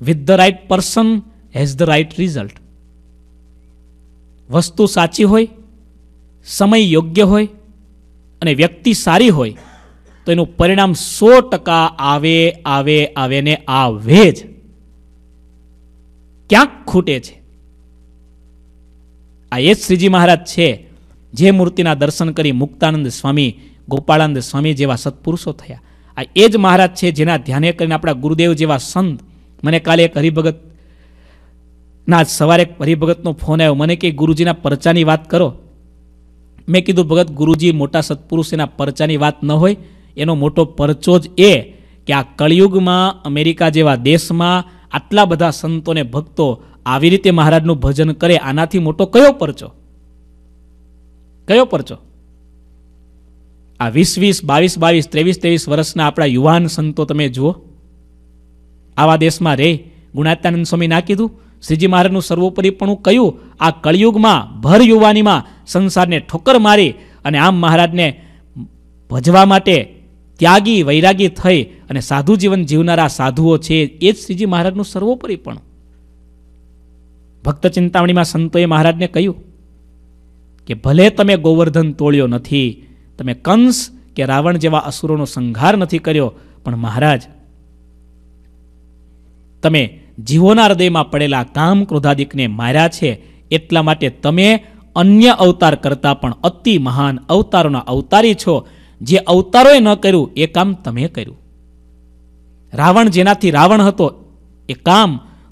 with the right person has the right result વસ્તુ સાચી હોય સમય યોગ્ય હોય અને વ્યક્તિ સારી હોય તો એનું પરિણામ સો ટકા આવે આવે આવે ને આવે જ ક્યાંક ખૂટે છે આ એ જ શ્રીજી મહારાજ છે જે મૂર્તિના દર્શન કરી મુક્તાનંદ સ્વામી ગોપાળાનંદ સ્વામી જેવા સત્પુરુષો થયા આ એ જ મહારાજ છે જેના ધ્યાને કરીને આપણા ગુરુદેવ જેવા સંત મને કાલે એક હરિભગત ના સવારે એક હરિભગતનો ફોન આવ્યો મને કે ગુરુજીના પરચાની વાત કરો મેં કીધું ભગત ગુરુજી મોટા સત્પુરુષ એના પરચાની વાત ન હોય એનો મોટો પરચો જ એ કે આ કળિયુગમાં અમેરિકા જેવા દેશમાં આટલા બધા સંતોને ભક્તો આવી રીતે મહારાજનું ભજન કરે આનાથી મોટો કયો પરચો કયો પરચો આ વીસ વીસ બાવીસ બાવીસ ત્રેવીસ ત્રેવીસ વર્ષના આપણા યુવાન સંતો તમે જુઓ આવા દેશમાં રે ગુણાત્યાનંદ સ્વામી ના કીધું શ્રીજી મહારાજનું સર્વોપરીપણું કહ્યું આ કળિયુગમાં ભર યુવાનીમાં સંસારને ઠોકર મારી અને આમ મહારાજને ભજવા માટે ત્યાગી વૈરાગી થઈ અને સાધુ જીવન જીવનારા સાધુઓ છે એ જ શ્રીજી મહારાજનું સર્વોપરીપણું ભક્ત ચિંતામણીમાં સંતોએ મહારાજને કહ્યું કે ભલે તમે ગોવર્ધન તોળ્યો નથી તમે કંસ કે રાવણ જેવા અસુરોનો સંહાર નથી કર્યો પણ મહારાજ તમે જીવોના હૃદયમાં પડેલા કામ ક્રોધાદિકને માર્યા છે એટલા માટે તમે અન્ય અવતાર કરતાં પણ અતિ મહાન અવતારોના અવતારી છો જે અવતારોએ ન કર્યું એ કામ તમે કર્યું રાવણ જેનાથી રાવણ હતો એ કામ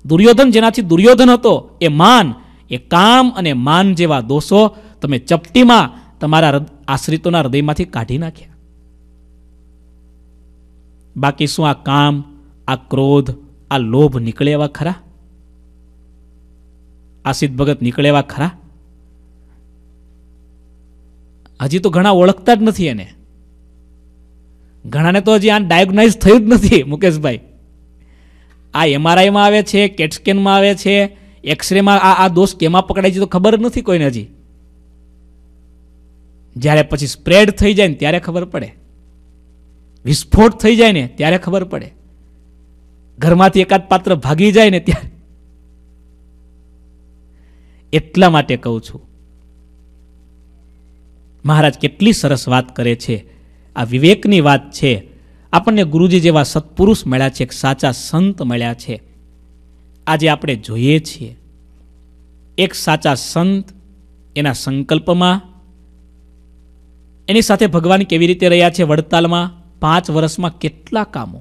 દુર્યોધન જેનાથી દુર્યોધન હતો એ માન એ કામ અને માન જેવા દોષો તમે ચપટીમાં તમારા આશ્રિતોના હૃદયમાંથી કાઢી નાખ્યા બાકી શું આ કામ આ ક્રોધ આ લોભ નીકળે એવા ખરા આ સિદ્ધ ભગત નીકળે એવા ખરા હજી તો ઘણા ઓળખતા જ નથી એને ઘણાને તો હજી આ ડાયગ્નાઇઝ થયું જ નથી મુકેશભાઈ આ એમઆરઆઈમાં આવે છે કેટસ્કેનમાં આવે છે એક્સરેમાં આ આ દોષ કેમાં પકડાય છે તો ખબર નથી કોઈને હજી જ્યારે પછી સ્પ્રેડ થઈ જાય ને ત્યારે ખબર પડે વિસ્ફોટ થઈ જાય ને ત્યારે ખબર પડે ઘરમાંથી એકાદ પાત્ર ભાગી જાય ને ત્યાં એટલા માટે કહું છું મહારાજ કેટલી સરસ વાત કરે છે આ વિવેકની વાત છે આપણને ગુરુજી જેવા સત્પુરુષ મળ્યા છે એક સાચા સંત મળ્યા છે આજે આપણે જોઈએ છીએ એક સાચા સંત એના સંકલ્પમાં એની સાથે ભગવાન કેવી રીતે રહ્યા છે વડતાલમાં પાંચ વર્ષમાં કેટલા કામો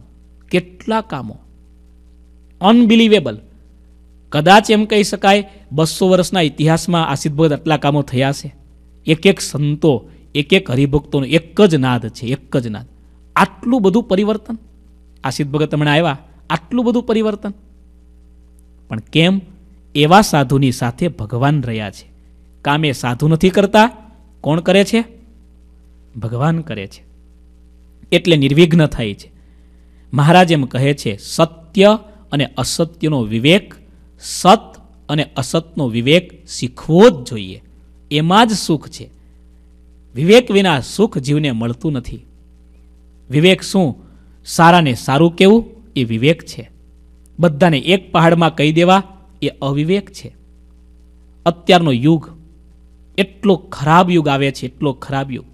કેટલા કામો અનબિલીવેબલ કદાચ એમ કહી શકાય બસો વર્ષના ઇતિહાસમાં આ આટલા કામો થયા છે એક એક સંતો એક એક હરિભક્તોનો એક જ નાદ છે એક જ નાદ આટલું બધું પરિવર્તન આ ભગત હમણાં આવ્યા આટલું બધું પરિવર્તન પણ કેમ એવા સાધુની સાથે ભગવાન રહ્યા છે કામે સાધુ નથી કરતા કોણ કરે છે ભગવાન કરે છે એટલે નિર્વિઘ્ન થાય છે મહારાજ એમ કહે છે સત્ય અને અસત્યનો વિવેક સત અને અસતનો વિવેક શીખવો જ જોઈએ એમાં જ સુખ છે વિવેક વિના સુખ જીવને મળતું નથી વિવેક શું સારાને સારું કહેવું એ વિવેક છે બધાને એક પહાડમાં કહી દેવા એ અવિવેક છે અત્યારનો યુગ એટલો ખરાબ યુગ આવે છે એટલો ખરાબ યુગ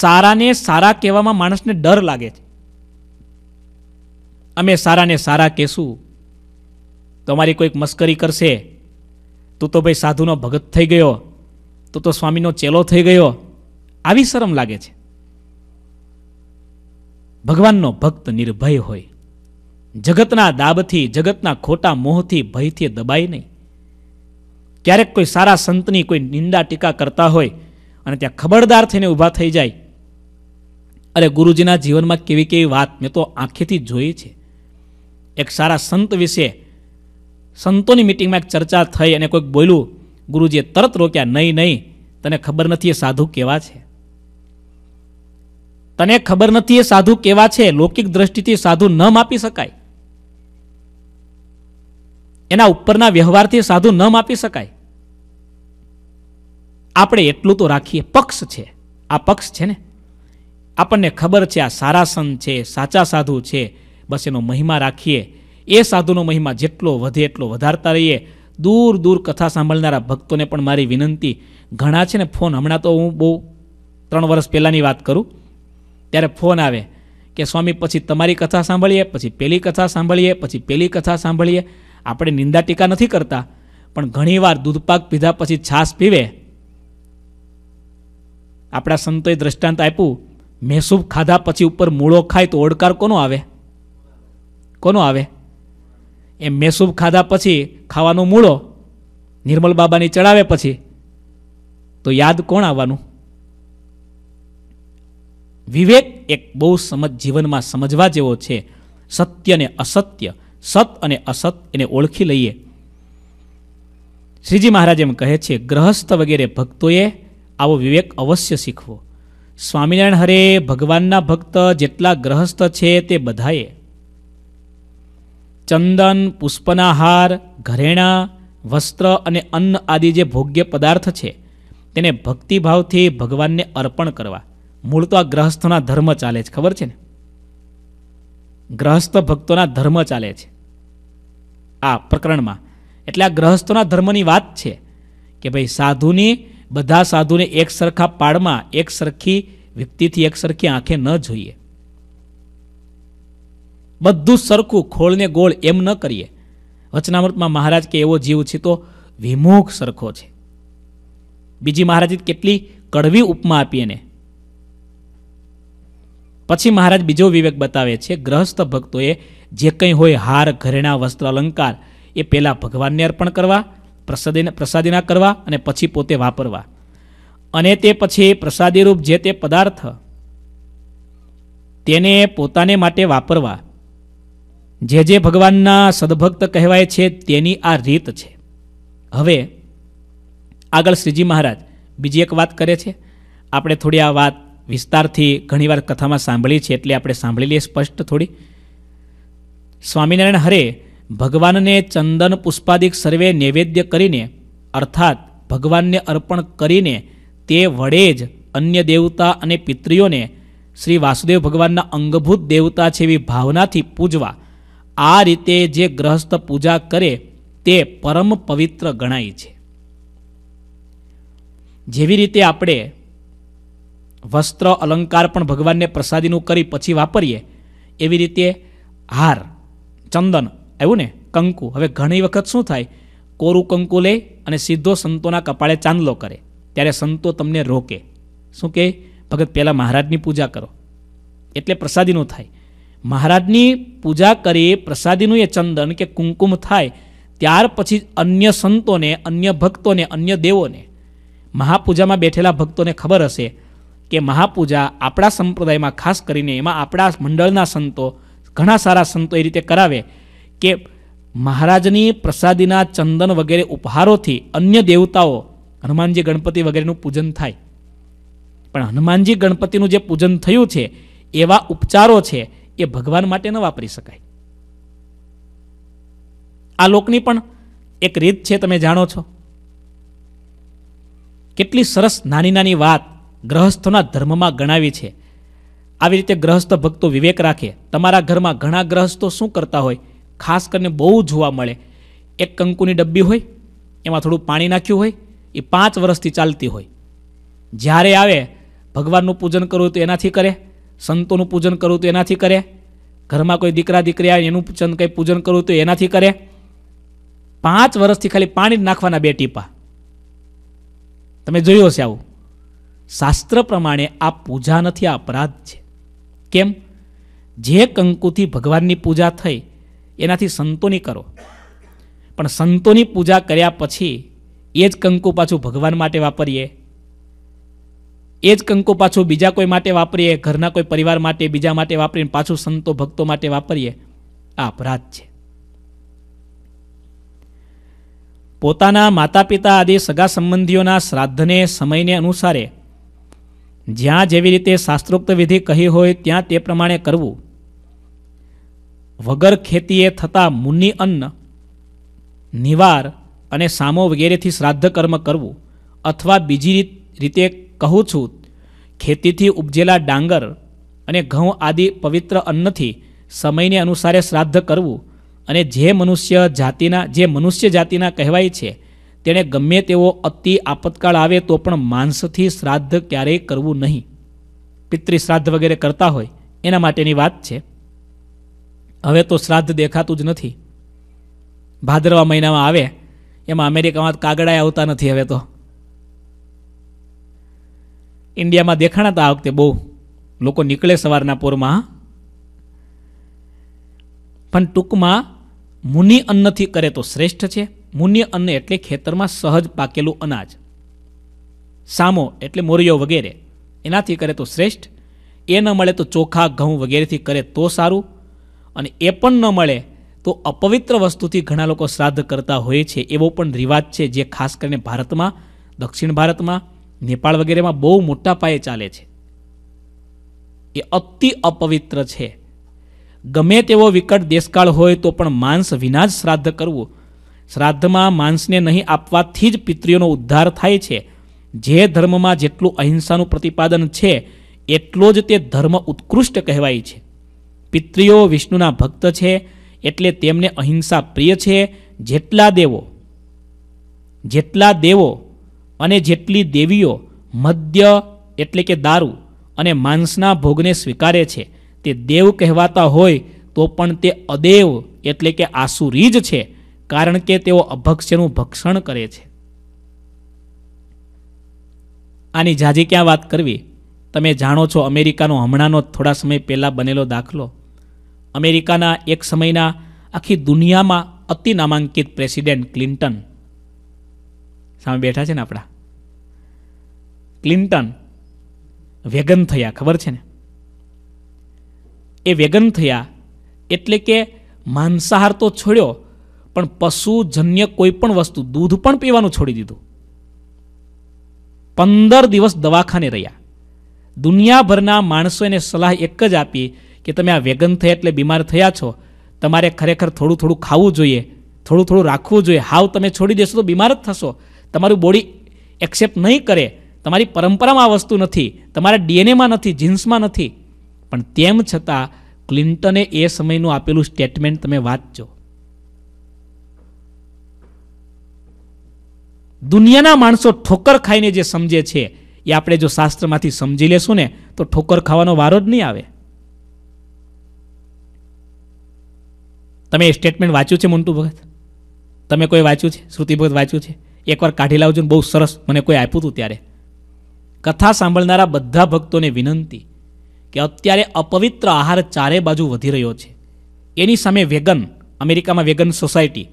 સારાને સારા કહેવામાં માણસને ડર લાગે છે અમે સારાને સારા કહેશું તમારી કોઈક મસ્કરી કરશે તું તો ભાઈ સાધુનો ભગત થઈ ગયો તું તો સ્વામીનો ચેલો થઈ ગયો આવી શરમ લાગે છે ભગવાનનો ભક્ત નિર્ભય હોય જગતના દાબથી જગતના ખોટા મોહથી ભયથી દબાય નહીં ક્યારેક કોઈ સારા સંતની કોઈ નિંદા ટીકા કરતા હોય અને ત્યાં ખબરદાર થઈને ઊભા થઈ જાય અરે ગુરુજીના જીવનમાં કેવી કેવી વાત મેં તો આંખેથી જોઈ છે એક સારા સંત વિશે સંતોની મિટિંગમાં એક ચર્ચા થઈ અને કોઈક બોલ્યું ગુરુજીએ તરત રોક્યા નહીં નહીં તને ખબર નથી એ સાધુ કેવા છે તને ખબર નથી એ સાધુ કેવા છે લૌકિક દ્રષ્ટિથી સાધુ ન માપી શકાય એના ઉપરના વ્યવહારથી સાધુ ન માપી શકાય આપણે એટલું તો રાખીએ પક્ષ છે આ પક્ષ છે ને આપણને ખબર છે આ સારા સંત છે સાચા સાધુ છે બસ એનો મહિમા રાખીએ એ સાધુનો મહિમા જેટલો વધે એટલો વધારતા રહીએ દૂર દૂર કથા સાંભળનારા ભક્તોને પણ મારી વિનંતી ઘણા છે ને ફોન હમણાં તો હું બહુ ત્રણ વર્ષ પહેલાંની વાત કરું ત્યારે ફોન આવે કે સ્વામી પછી તમારી કથા સાંભળીએ પછી પેલી કથા સાંભળીએ પછી પેલી કથા સાંભળીએ આપણે નિંદા ટીકા નથી કરતા પણ ઘણીવાર દૂધપાક પીધા પછી છાશ પીવે આપણા સંતોએ દ્રષ્ટાંત આપ્યું મેસૂબ ખાધા પછી ઉપર મૂળો ખાય તો ઓડકાર કોનો આવે કોનો આવે એ મેસૂબ ખાધા પછી ખાવાનો મૂળો નિર્મલ બાબાની ચડાવે પછી તો યાદ કોણ આવવાનું વિવેક એક બહુ સમજ જીવનમાં સમજવા જેવો છે સત્ય ને અસત્ય સત અને અસત એને ઓળખી લઈએ શ્રીજી મહારાજ એમ કહે છે ગ્રહસ્થ વગેરે ભક્તોએ આવો વિવેક અવશ્ય શીખવો સ્વામિનારાયણ હરે ભગવાનના ભક્ત જેટલા ગ્રહસ્થ છે તે બધાએ ચંદન પુષ્પનાહાર હાર ઘરેણાં વસ્ત્ર અને અન્ન આદિ જે ભોગ્ય પદાર્થ છે તેને ભક્તિભાવથી ભગવાનને અર્પણ કરવા મૂળ તો આ ગ્રહસ્થોના ધર્મ ચાલે છે ખબર છે ને ગ્રહસ્થ ભક્તોના ધર્મ ચાલે છે આ પ્રકરણમાં એટલે આ ગ્રહસ્થોના ધર્મની વાત છે કે ભાઈ સાધુની બધા સાધુને એક સરખા પાળમાં એક સરખી વ્યક્તિથી એક સરખી આંખે ન જોઈએ બધું સરખું ખોળને ગોળ એમ ન કરીએ વચનામૃતમાં મહારાજ કે એવો જીવ છે તો વિમુખ સરખો છે બીજી મહારાજે કેટલી કડવી ઉપમા આપી એને પછી મહારાજ બીજો વિવેક બતાવે છે ગ્રહસ્થ ભક્તોએ જે કંઈ હોય હાર ઘરેણા વસ્ત્ર અલંકાર એ પહેલાં ભગવાનને અર્પણ કરવા પ્રસાદીના પ્રસાદીના કરવા અને પછી પોતે વાપરવા અને તે પછી પ્રસાદીરૂપ જે તે પદાર્થ તેને પોતાને માટે વાપરવા જે જે ભગવાનના સદભક્ત કહેવાય છે તેની આ રીત છે હવે આગળ શ્રીજી મહારાજ બીજી એક વાત કરે છે આપણે થોડી આ વાત વિસ્તારથી ઘણીવાર કથામાં સાંભળી છે એટલે આપણે સાંભળી લઈએ સ્પષ્ટ થોડી સ્વામિનારાયણ હરે ભગવાનને ચંદન પુષ્પાદિક સર્વે નૈવેદ્ય કરીને અર્થાત ભગવાનને અર્પણ કરીને તે વડે જ અન્ય દેવતા અને પિતૃઓને શ્રી વાસુદેવ ભગવાનના અંગભૂત દેવતા છે એવી ભાવનાથી પૂજવા આ રીતે જે ગ્રહસ્થ પૂજા કરે તે પરમ પવિત્ર ગણાય છે જેવી રીતે આપણે વસ્ત્ર અલંકાર પણ ભગવાનને પ્રસાદીનું કરી પછી વાપરીએ એવી રીતે હાર ચંદન આવ્યું ને કંકુ હવે ઘણી વખત શું થાય કોરું કંકુ લે અને સીધો સંતોના કપાળે ચાંદલો કરે ત્યારે સંતો તમને રોકે શું કહે ભગત પહેલાં મહારાજની પૂજા કરો એટલે પ્રસાદીનું થાય મહારાજની પૂજા કરી પ્રસાદીનું એ ચંદન કે કુંકુમ થાય ત્યાર પછી અન્ય સંતોને અન્ય ભક્તોને અન્ય દેવોને મહાપૂજામાં બેઠેલા ભક્તોને ખબર હશે કે મહાપૂજા આપણા સંપ્રદાયમાં ખાસ કરીને એમાં આપણા મંડળના સંતો ઘણા સારા સંતો એ રીતે કરાવે કે મહારાજની પ્રસાદીના ચંદન વગેરે ઉપહારોથી અન્ય દેવતાઓ હનુમાનજી ગણપતિ વગેરેનું પૂજન થાય પણ હનુમાનજી ગણપતિનું જે પૂજન થયું છે એવા ઉપચારો છે એ ભગવાન માટે ન વાપરી શકાય આ લોકની પણ એક રીત છે તમે જાણો છો કેટલી સરસ નાની નાની વાત ગ્રહસ્થોના ધર્મમાં ગણાવી છે આવી રીતે ગ્રહસ્થ ભક્તો વિવેક રાખે તમારા ઘરમાં ઘણા ગ્રહસ્થો શું કરતા હોય ખાસ કરીને બહુ જોવા મળે એક કંકુની ડબ્બી હોય એમાં થોડું પાણી નાખ્યું હોય એ પાંચ વર્ષથી ચાલતી હોય જ્યારે આવે ભગવાનનું પૂજન કરવું તો એનાથી કરે સંતોનું પૂજન કરવું તો એનાથી કરે ઘરમાં કોઈ દીકરા દીકરી આવે એનું ચંદ કંઈ પૂજન કરવું તો એનાથી કરે પાંચ વર્ષથી ખાલી પાણી નાખવાના બે ટીપા તમે જોયું હશે આવું શાસ્ત્ર પ્રમાણે આ પૂજા નથી આ અપરાધ છે કેમ જે કંકુથી ભગવાનની પૂજા થઈ એનાથી સંતોની કરો પણ સંતોની પૂજા કર્યા પછી એ જ કંકુ પાછું ભગવાન માટે વાપરીએ એ જ કંકુ પાછું બીજા કોઈ માટે વાપરીએ ઘરના કોઈ પરિવાર માટે બીજા માટે વાપરીને પાછું સંતો ભક્તો માટે વાપરીએ આ અપરાધ છે પોતાના માતા પિતા આદિ સગા સંબંધીઓના શ્રાદ્ધને સમયને અનુસારે જ્યાં જેવી રીતે શાસ્ત્રોક્ત વિધિ કહી હોય ત્યાં તે પ્રમાણે કરવું વગર ખેતીએ થતા મુન્ની અન્ન નિવાર અને સામો વગેરેથી શ્રાદ્ધ કર્મ કરવું અથવા બીજી રીતે કહું છું ખેતીથી ઉપજેલા ડાંગર અને ઘઉં આદિ પવિત્ર અન્નથી સમયને અનુસારે શ્રાદ્ધ કરવું અને જે મનુષ્ય જાતિના જે મનુષ્ય જાતિના કહેવાય છે તેણે ગમે તેવો અતિ આપતકાળ આવે તો પણ માંસથી શ્રાદ્ધ ક્યારેય કરવું નહીં પિતૃશ્રાદ્ધ વગેરે કરતા હોય એના માટેની વાત છે હવે તો શ્રાદ્ધ દેખાતું જ નથી ભાદરવા મહિનામાં આવે એમાં અમેરિકામાં કાગડાએ આવતા નથી હવે તો ઇન્ડિયામાં દેખાણા હતા આ વખતે બહુ લોકો નીકળે સવારના પોરમાં પણ ટૂંકમાં મુનિ અન્નથી કરે તો શ્રેષ્ઠ છે મુન્ય અન્ન એટલે ખેતરમાં સહજ પાકેલું અનાજ સામો એટલે મોરિયો વગેરે એનાથી કરે તો શ્રેષ્ઠ એ ન મળે તો ચોખા ઘઉં વગેરેથી કરે તો સારું અને એ પણ ન મળે તો અપવિત્ર વસ્તુથી ઘણા લોકો શ્રાદ્ધ કરતા હોય છે એવો પણ રિવાજ છે જે ખાસ કરીને ભારતમાં દક્ષિણ ભારતમાં નેપાળ વગેરેમાં બહુ મોટા પાયે ચાલે છે એ અતિ અપવિત્ર છે ગમે તેવો વિકટ દેશકાળ હોય તો પણ માંસ વિના જ શ્રાદ્ધ કરવું શ્રાદ્ધમાં માંસને નહીં આપવાથી જ પિતૃઓનો ઉદ્ધાર થાય છે જે ધર્મમાં જેટલું અહિંસાનું પ્રતિપાદન છે એટલો જ તે ધર્મ ઉત્કૃષ્ટ કહેવાય છે પિતૃઓ વિષ્ણુના ભક્ત છે એટલે તેમને અહિંસા પ્રિય છે જેટલા દેવો જેટલા દેવો અને જેટલી દેવીઓ મદ્ય એટલે કે દારૂ અને માંસના ભોગને સ્વીકારે છે તે દેવ કહેવાતા હોય તો પણ તે અદેવ એટલે કે આસુરી જ છે કારણ કે તેઓ અભક્ષ્યનું ભક્ષણ કરે છે આની ઝાઝી ક્યાં વાત કરવી તમે જાણો છો અમેરિકાનો હમણાંનો થોડા સમય પહેલાં બનેલો દાખલો અમેરિકાના એક સમયના આખી દુનિયામાં અતિ નામાંકિત પ્રેસિડેન્ટ ક્લિન્ટન સામે બેઠા છે ને આપણા ક્લિન્ટન વેગન થયા ખબર છે ને એ વેગન થયા એટલે કે માંસાહાર તો છોડ્યો પણ પશુજન્ય કોઈ પણ વસ્તુ દૂધ પણ પીવાનું છોડી દીધું પંદર દિવસ દવાખાને રહ્યા દુનિયાભરના માણસો એને સલાહ એક જ આપી કે તમે આ વેગન થયા એટલે બીમાર થયા છો તમારે ખરેખર થોડું થોડું ખાવું જોઈએ થોડું થોડું રાખવું જોઈએ હાવ તમે છોડી દેશો તો બીમાર જ થશો તમારું બોડી એક્સેપ્ટ નહીં કરે તમારી પરંપરામાં આ વસ્તુ નથી તમારા ડીએનએમાં નથી જીન્સમાં નથી પણ તેમ છતાં ક્લિન્ટને એ સમયનું આપેલું સ્ટેટમેન્ટ તમે વાંચજો દુનિયાના માણસો ઠોકર ખાઈને જે સમજે છે એ આપણે જો શાસ્ત્રમાંથી સમજી લેશું ને તો ઠોકર ખાવાનો વારો જ નહીં આવે તમે એ સ્ટેટમેન્ટ વાંચ્યું છે મોન્ટુ ભગત તમે કોઈ વાંચ્યું છે શ્રુતિ ભગત વાંચ્યું છે એકવાર કાઢી લાવજો ને બહુ સરસ મને કોઈ આપ્યું હતું ત્યારે કથા સાંભળનારા બધા ભક્તોને વિનંતી કે અત્યારે અપવિત્ર આહાર ચારે બાજુ વધી રહ્યો છે એની સામે વેગન અમેરિકામાં વેગન સોસાયટી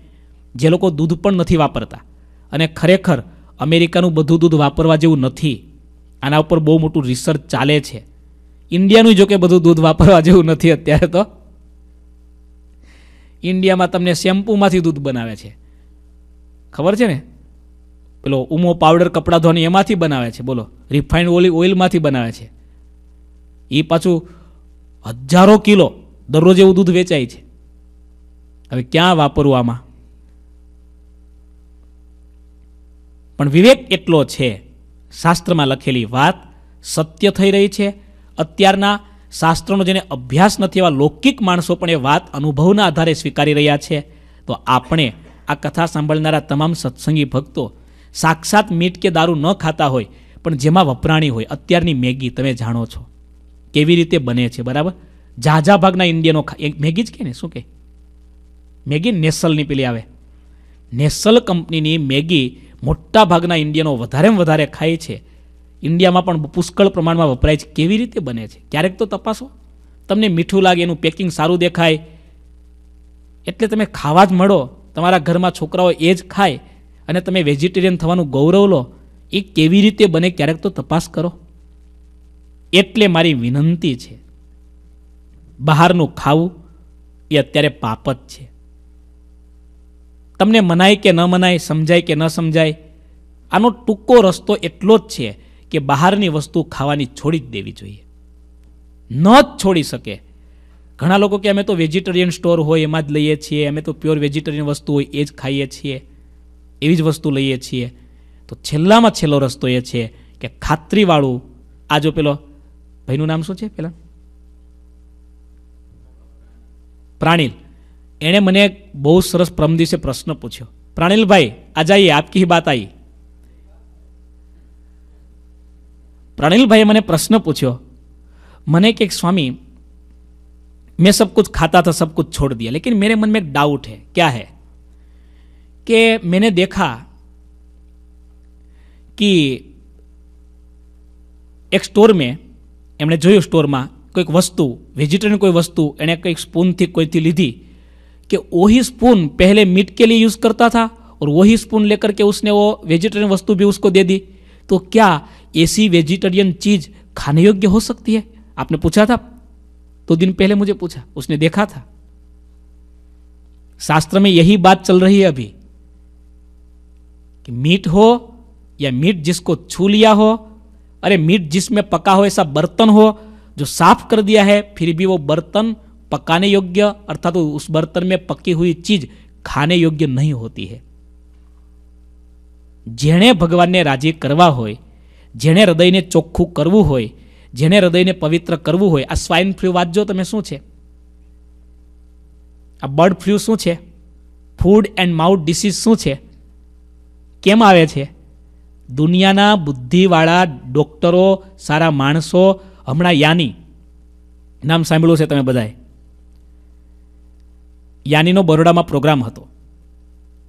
જે લોકો દૂધ પણ નથી વાપરતા અને ખરેખર અમેરિકાનું બધું દૂધ વાપરવા જેવું નથી આના ઉપર બહુ મોટું રિસર્ચ ચાલે છે ઇન્ડિયાનું જો કે બધું દૂધ વાપરવા જેવું નથી અત્યારે તો ઇન્ડિયામાં તમને શેમ્પૂમાંથી દૂધ બનાવે છે ખબર છે ને પેલો ઉમો પાવડર કપડાં ધોની એમાંથી બનાવે છે બોલો રિફાઇન્ડ ઓલી ઓઇલમાંથી બનાવે છે એ પાછું હજારો કિલો દરરોજ એવું દૂધ વેચાય છે હવે ક્યાં વાપરવું આમાં પણ વિવેક એટલો છે શાસ્ત્રમાં લખેલી વાત સત્ય થઈ રહી છે અત્યારના શાસ્ત્રનો જેને અભ્યાસ નથી એવા લૌકિક માણસો પણ એ વાત અનુભવના આધારે સ્વીકારી રહ્યા છે તો આપણે આ કથા સાંભળનારા તમામ સત્સંગી ભક્તો સાક્ષાત મીઠ કે દારૂ ન ખાતા હોય પણ જેમાં વપરાણી હોય અત્યારની મેગી તમે જાણો છો કેવી રીતે બને છે બરાબર ઝાઝા ભાગના ઇન્ડિયનો મેગી જ કે ને શું કે મેગી નેસલની પેલી આવે નેસલ કંપનીની મેગી મોટા ભાગના ઇન્ડિયનો વધારે વધારે ખાય છે ઇન્ડિયામાં પણ પુષ્કળ પ્રમાણમાં વપરાય છે કેવી રીતે બને છે ક્યારેક તો તપાસો તમને મીઠું લાગે એનું પેકિંગ સારું દેખાય એટલે તમે ખાવા જ મળો તમારા ઘરમાં છોકરાઓ એ જ ખાય અને તમે વેજીટેરિયન થવાનું ગૌરવ લો એ કેવી રીતે બને ક્યારેક તો તપાસ કરો એટલે મારી વિનંતી છે બહારનું ખાવું એ અત્યારે પાપ જ છે તમને મનાય કે ન મનાય સમજાય કે ન સમજાય આનો ટૂંકો રસ્તો એટલો જ છે કે બહારની વસ્તુ ખાવાની છોડી જ દેવી જોઈએ ન જ છોડી શકે ઘણા લોકો કે અમે તો વેજીટેરિયન સ્ટોર હોય એમાં જ લઈએ છીએ અમે તો પ્યોર વેજીટેરિયન વસ્તુ હોય એ જ ખાઈએ છીએ એવી જ વસ્તુ લઈએ છીએ તો છેલ્લામાં છેલ્લો રસ્તો એ છે કે ખાતરીવાળું આ જો પેલો ભાઈનું નામ શું છે પેલા પ્રાણીલ એણે મને બહુ સરસ પ્રમ દિવસે પ્રશ્ન પૂછ્યો પ્રાણીલભાઈ આ જાઈએ આપકી બાત આવી પ્રાણિલભાઈએ મને પ્રશ્ન પૂછ્યો મને કે સ્વામી મેં સબ કુછ खाता था सब कुछ छोड़ दिया लेकिन मेरे मन में एक डाउट है क्या है कि मैंने देखा में एमने जो स्टोर में कोई वस्तु वेजिटेरियन कोई वस्तु एने कई स्पून थी कोई थी लीधी कि वही स्पून पहले मीट के लिए यूज़ करता था और वही स्पून लेकर के उसने वो वेजिटेरियन वस्तु भी उसको दे दी तो क्या ऐसी वेजिटेरियन चीज़ खाने योग्य हो सकती है आपने पूछा था दो दिन पहले मुझे पूछा उसने देखा था शास्त्र में यही बात चल रही है अभी कि मीट हो या मीट जिसको छू लिया हो अरे मीट जिसमें पका हो ऐसा बर्तन हो जो साफ कर दिया है फिर भी वो बर्तन पकाने योग्य अर्थात तो उस बर्तन में पकी हुई चीज ખાને યોગ્ય નહીં હોતી હે જેણે ભગવાનને રાજી કરવા હોય જેણે હૃદયને ચોખ્ખું કરવું હોય જેણે હૃદયને પવિત્ર કરવું હોય આ સ્વાઇન ફ્લૂ વાંચજો તમે શું છે આ બર્ડ ફ્લૂ શું છે ફૂડ એન્ડ માઉથ ડિસીઝ શું છે કેમ આવે છે દુનિયાના બુદ્ધિવાળા ડોક્ટરો સારા માણસો હમણાં યાની નામ સાંભળ્યું છે તમે બધાએ યાનીનો બરોડામાં પ્રોગ્રામ હતો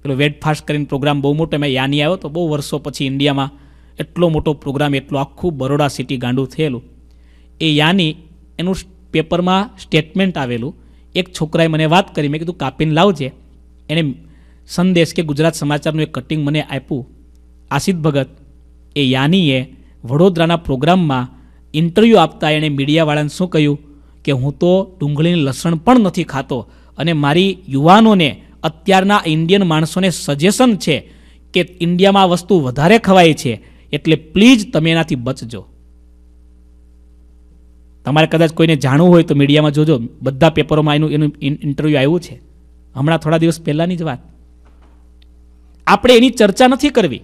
પેલો વેટ કરીને પ્રોગ્રામ બહુ મોટો એમાં યાની આવ્યો તો બહુ વર્ષો પછી ઇન્ડિયામાં એટલો મોટો પ્રોગ્રામ એટલું આખું બરોડા સિટી ગાંડું થયેલું એ યાની એનું પેપરમાં સ્ટેટમેન્ટ આવેલું એક છોકરાએ મને વાત કરી મેં કીધું કાપીને લાવજે એને સંદેશ કે ગુજરાત સમાચારનું એક કટિંગ મને આપ્યું આસિદ ભગત એ યાનીએ વડોદરાના પ્રોગ્રામમાં ઇન્ટરવ્યૂ આપતા એણે મીડિયાવાળાને શું કહ્યું કે હું તો ડુંગળીની લસણ પણ નથી ખાતો અને મારી યુવાનોને અત્યારના ઇન્ડિયન માણસોને સજેશન છે કે ઇન્ડિયામાં આ વસ્તુ વધારે ખવાય છે એટલે પ્લીઝ તમે એનાથી બચજો તમારે કદાચ કોઈને જાણવું હોય તો મીડિયામાં જોજો બધા પેપરોમાં એનું એનું ઇન્ટરવ્યૂ આવ્યું છે હમણાં થોડા દિવસ પહેલાંની જ વાત આપણે એની ચર્ચા નથી કરવી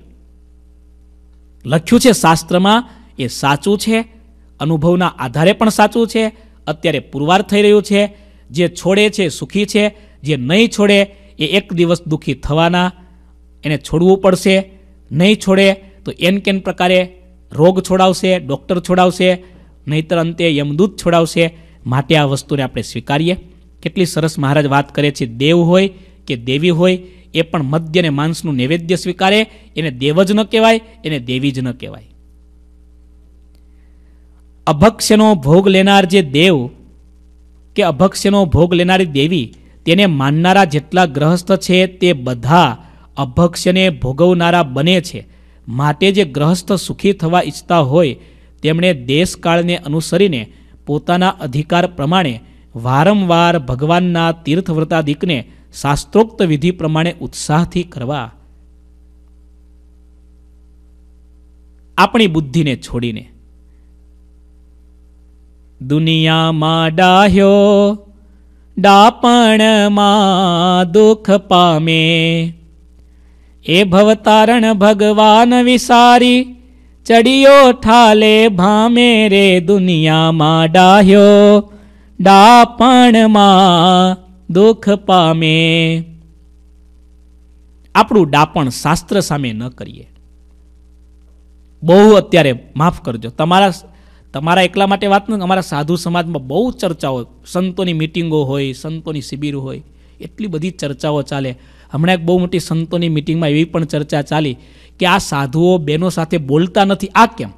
લખ્યું છે શાસ્ત્રમાં એ સાચું છે અનુભવના આધારે પણ સાચું છે અત્યારે પુરવાર થઈ રહ્યું છે જે છોડે છે સુખી છે જે નહીં છોડે એ એક દિવસ દુઃખી થવાના એને છોડવું પડશે નહીં છોડે તો એન કેન પ્રકારે રોગ છોડાવશે ડૉક્ટર છોડાવશે નહીતર અંતે યમદૂત છોડાવશે માટે આ વસ્તુને આપણે સ્વીકારીએ કેટલી સરસ મહારાજ વાત કરે છે દેવ હોય કે દેવી હોય એ પણ મદ્ય અને માંસનું નૈવેદ્ય સ્વીકારે એને દેવ જ ન કહેવાય એને દેવી જ ન કહેવાય અભક્ષ્યનો ભોગ લેનાર જે દેવ કે અભક્ષ્યનો ભોગ લેનારી દેવી તેને માનનારા જેટલા ગ્રહસ્થ છે તે બધા અભક્ષ્યને ભોગવનારા બને છે માટે જે ગ્રહસ્થ સુખી થવા ઈચ્છતા હોય તેમણે દેશકાળને અનુસરીને પોતાના અધિકાર પ્રમાણે વારંવાર ભગવાનના તીર્થવ્રતાદિકને શાસ્ત્રોક્ત વિધિ પ્રમાણે ઉત્સાહથી કરવા આપણી બુદ્ધિને છોડીને દુનિયામાં ડાહ્યો ડાપણમાં દુઃખ પામે એ ભવતારણ ભગવાન વિસારી ચડિયો ઠાલે ભામે રે દુનિયામાં ડાહ્યો ડાપણમાં દુઃખ પામે આપણું ડાપણ શાસ્ત્ર સામે ન કરીએ બહુ અત્યારે માફ કરજો તમારા તમારા એકલા માટે વાત નથી અમારા સાધુ સમાજમાં બહુ ચર્ચાઓ સંતોની મિટિંગો હોય સંતોની શિબિર હોય એટલી બધી ચર્ચાઓ ચાલે હમણાં એક બહુ મોટી સંતોની મિટિંગમાં એવી પણ ચર્ચા ચાલી કે આ સાધુઓ બહેનો સાથે બોલતા નથી આ કેમ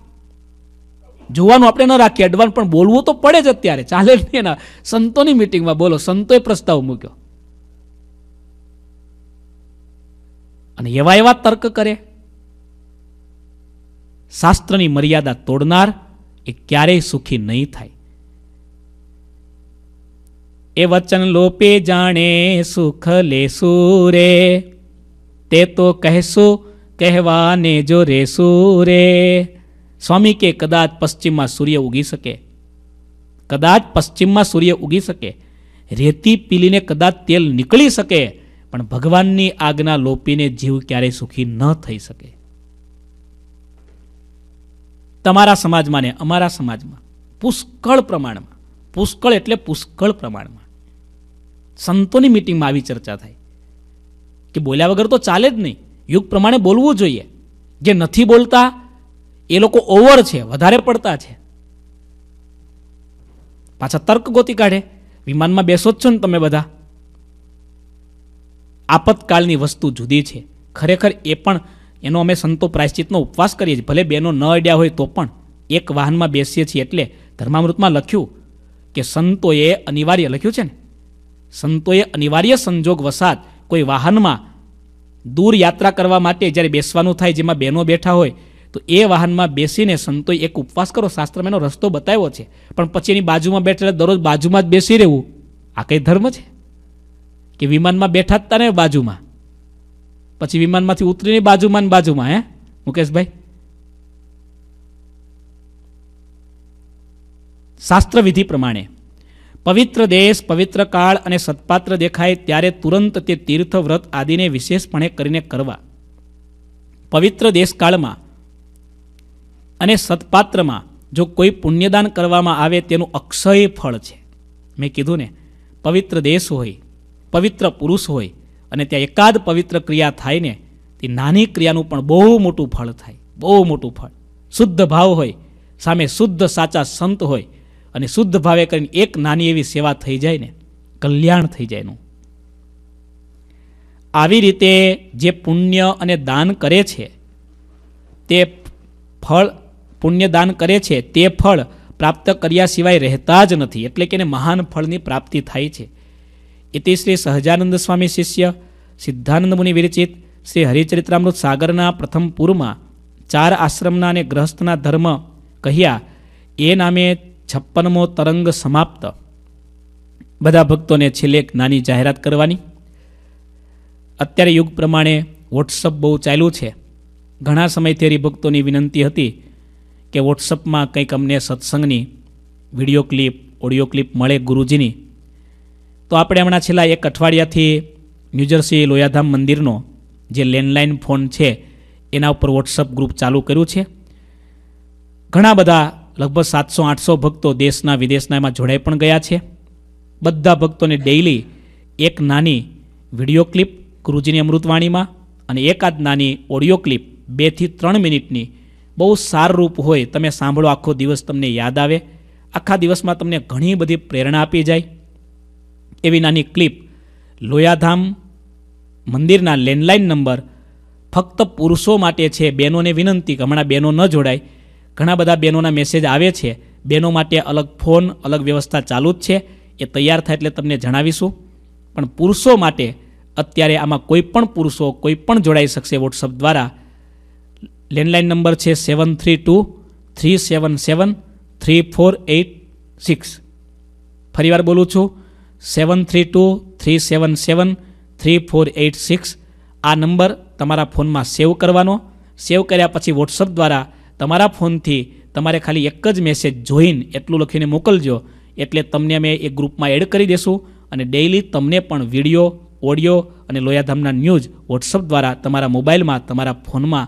જોવાનું આપણે ન રાખીએ એડવાન્સ પણ બોલવું તો પડે જ અત્યારે ચાલે જ નહીં એના સંતોની મિટિંગમાં બોલો સંતોએ પ્રસ્તાવ મૂક્યો અને એવા એવા તર્ક કરે શાસ્ત્રની મર્યાદા તોડનાર એ ક્યારેય સુખી નહીં થાય એ વચન લોપે જાણે સુખ લેશું રે તે તો કહેશું કહેવાને જો રેશું રે સ્વામી કે કદાચ પશ્ચિમમાં સૂર્ય ઉગી શકે કદાચ પશ્ચિમમાં સૂર્ય ઉગી શકે રેતી પીલીને કદાચ તેલ નીકળી શકે પણ ભગવાનની આજ્ઞા લોપીને જીવ ક્યારેય સુખી ન થઈ શકે તમારા સમાજમાં ને અમારા સમાજમાં પુષ્કળ પ્રમાણમાં પુષ્કળ એટલે પુષ્કળ પ્રમાણમાં સંતોની મિટિંગમાં આવી ચર્ચા થાય કે બોલ્યા વગર તો ચાલે જ નહીં યુગ પ્રમાણે બોલવું જોઈએ જે નથી બોલતા એ લોકો ઓવર છે વધારે પડતા છે પાછા તર્ક ગોતી કાઢે વિમાનમાં બેસો જ છો ને તમે બધા આપતકાલની વસ્તુ જુદી છે ખરેખર એ પણ એનો અમે સંતો પ્રાયશ્ચિતનો ઉપવાસ કરીએ છીએ ભલે બેનો ન અડ્યા હોય તો પણ એક વાહનમાં બેસીએ છીએ એટલે ધર્મામૃતમાં લખ્યું કે સંતોએ અનિવાર્ય લખ્યું છે ને સંતોએ અનિવાર્ય સંજોગ વસાત કોઈ વાહનમાં દૂર યાત્રા કરવા માટે જ્યારે બેસવાનું થાય જેમાં બહેનો બેઠા હોય તો એ વાહનમાં બેસીને સંતોએ એક ઉપવાસ કરો શાસ્ત્રમાં એનો રસ્તો બતાવ્યો છે પણ પછી એની બાજુમાં બેઠેલા દરરોજ બાજુમાં જ બેસી રહેવું આ કંઈ ધર્મ છે કે વિમાનમાં બેઠા હતા ને બાજુમાં પછી વિમાનમાંથી ઉતરીને બાજુમાં ને બાજુમાં હે મુકેશભાઈ શાસ્ત્ર વિધિ પ્રમાણે પવિત્ર દેશ પવિત્ર કાળ અને સત્પાત્ર દેખાય ત્યારે તુરંત તે તીર્થવ્રત વ્રત આદિને વિશેષપણે કરીને કરવા પવિત્ર દેશકાળમાં અને સત્પાત્રમાં જો કોઈ પુણ્યદાન કરવામાં આવે તેનું અક્ષય ફળ છે મેં કીધું ને પવિત્ર દેશ હોય પવિત્ર પુરુષ હોય અને ત્યાં એકાદ પવિત્ર ક્રિયા થાય ને તે નાની ક્રિયાનું પણ બહુ મોટું ફળ થાય બહુ મોટું ફળ શુદ્ધ ભાવ હોય સામે શુદ્ધ સાચા સંત હોય અને શુદ્ધ ભાવે કરીને એક નાની એવી સેવા થઈ જાય ને કલ્યાણ થઈ જાય એનું આવી રીતે જે પુણ્ય અને દાન કરે છે તે ફળ પુણ્યદાન કરે છે તે ફળ પ્રાપ્ત કર્યા સિવાય રહેતા જ નથી એટલે કે એને મહાન ફળની પ્રાપ્તિ થાય છે ઇતિ શ્રી સહજાનંદ સ્વામી શિષ્ય સિદ્ધાનંદ મુનિ વિરચિત શ્રી હરિચરિત્રામૃત સાગરના પ્રથમ પૂરમાં ચાર આશ્રમના અને ગ્રહસ્થના ધર્મ કહ્યા એ નામે છપ્પનમો તરંગ સમાપ્ત બધા ભક્તોને છેલ્લે એક નાની જાહેરાત કરવાની અત્યારે યુગ પ્રમાણે વોટ્સઅપ બહુ ચાલ્યું છે ઘણા સમયથી હરિભક્તોની વિનંતી હતી કે વોટ્સઅપમાં કંઈક અમને સત્સંગની વિડીયો ક્લિપ ઓડિયો ક્લિપ મળે ગુરુજીની તો આપણે હમણાં છેલ્લા એક અઠવાડિયાથી ન્યૂજર્સી લોયાધામ મંદિરનો જે લેન્ડલાઇન ફોન છે એના ઉપર વોટ્સઅપ ગ્રુપ ચાલુ કર્યું છે ઘણા બધા લગભગ સાતસો આઠસો ભક્તો દેશના વિદેશના એમાં જોડાઈ પણ ગયા છે બધા ભક્તોને ડેઇલી એક નાની વિડીયો ક્લિપ ગુરુજીની અમૃતવાણીમાં અને એક આદ નાની ઓડિયો ક્લિપ બેથી ત્રણ મિનિટની બહુ સારરૂપ હોય તમે સાંભળો આખો દિવસ તમને યાદ આવે આખા દિવસમાં તમને ઘણી બધી પ્રેરણા આપી જાય એવી નાની ક્લિપ લોયાધામ મંદિરના લેન્ડલાઇન નંબર ફક્ત પુરુષો માટે છે બહેનોને વિનંતી કે હમણાં બહેનો ન જોડાય ઘણા બધા બહેનોના મેસેજ આવે છે બહેનો માટે અલગ ફોન અલગ વ્યવસ્થા ચાલુ જ છે એ તૈયાર થાય એટલે તમને જણાવીશું પણ પુરુષો માટે અત્યારે આમાં કોઈ પણ પુરુષો કોઈ પણ જોડાઈ શકશે વોટ્સઅપ દ્વારા લેન્ડલાઇન નંબર છે seven three two three seven seven three four eight six ફરીવાર બોલું છું seven three two three seven seven three four eight six આ નંબર તમારા ફોનમાં સેવ કરવાનો સેવ કર્યા પછી વોટ્સઅપ દ્વારા તમારા ફોનથી તમારે ખાલી એક જ મેસેજ જોઈને એટલું લખીને મોકલજો એટલે તમને અમે એ ગ્રુપમાં એડ કરી દેશું અને ડેઇલી તમને પણ વિડીયો ઓડિયો અને લોયાધામના ન્યૂઝ વોટ્સઅપ દ્વારા તમારા મોબાઈલમાં તમારા ફોનમાં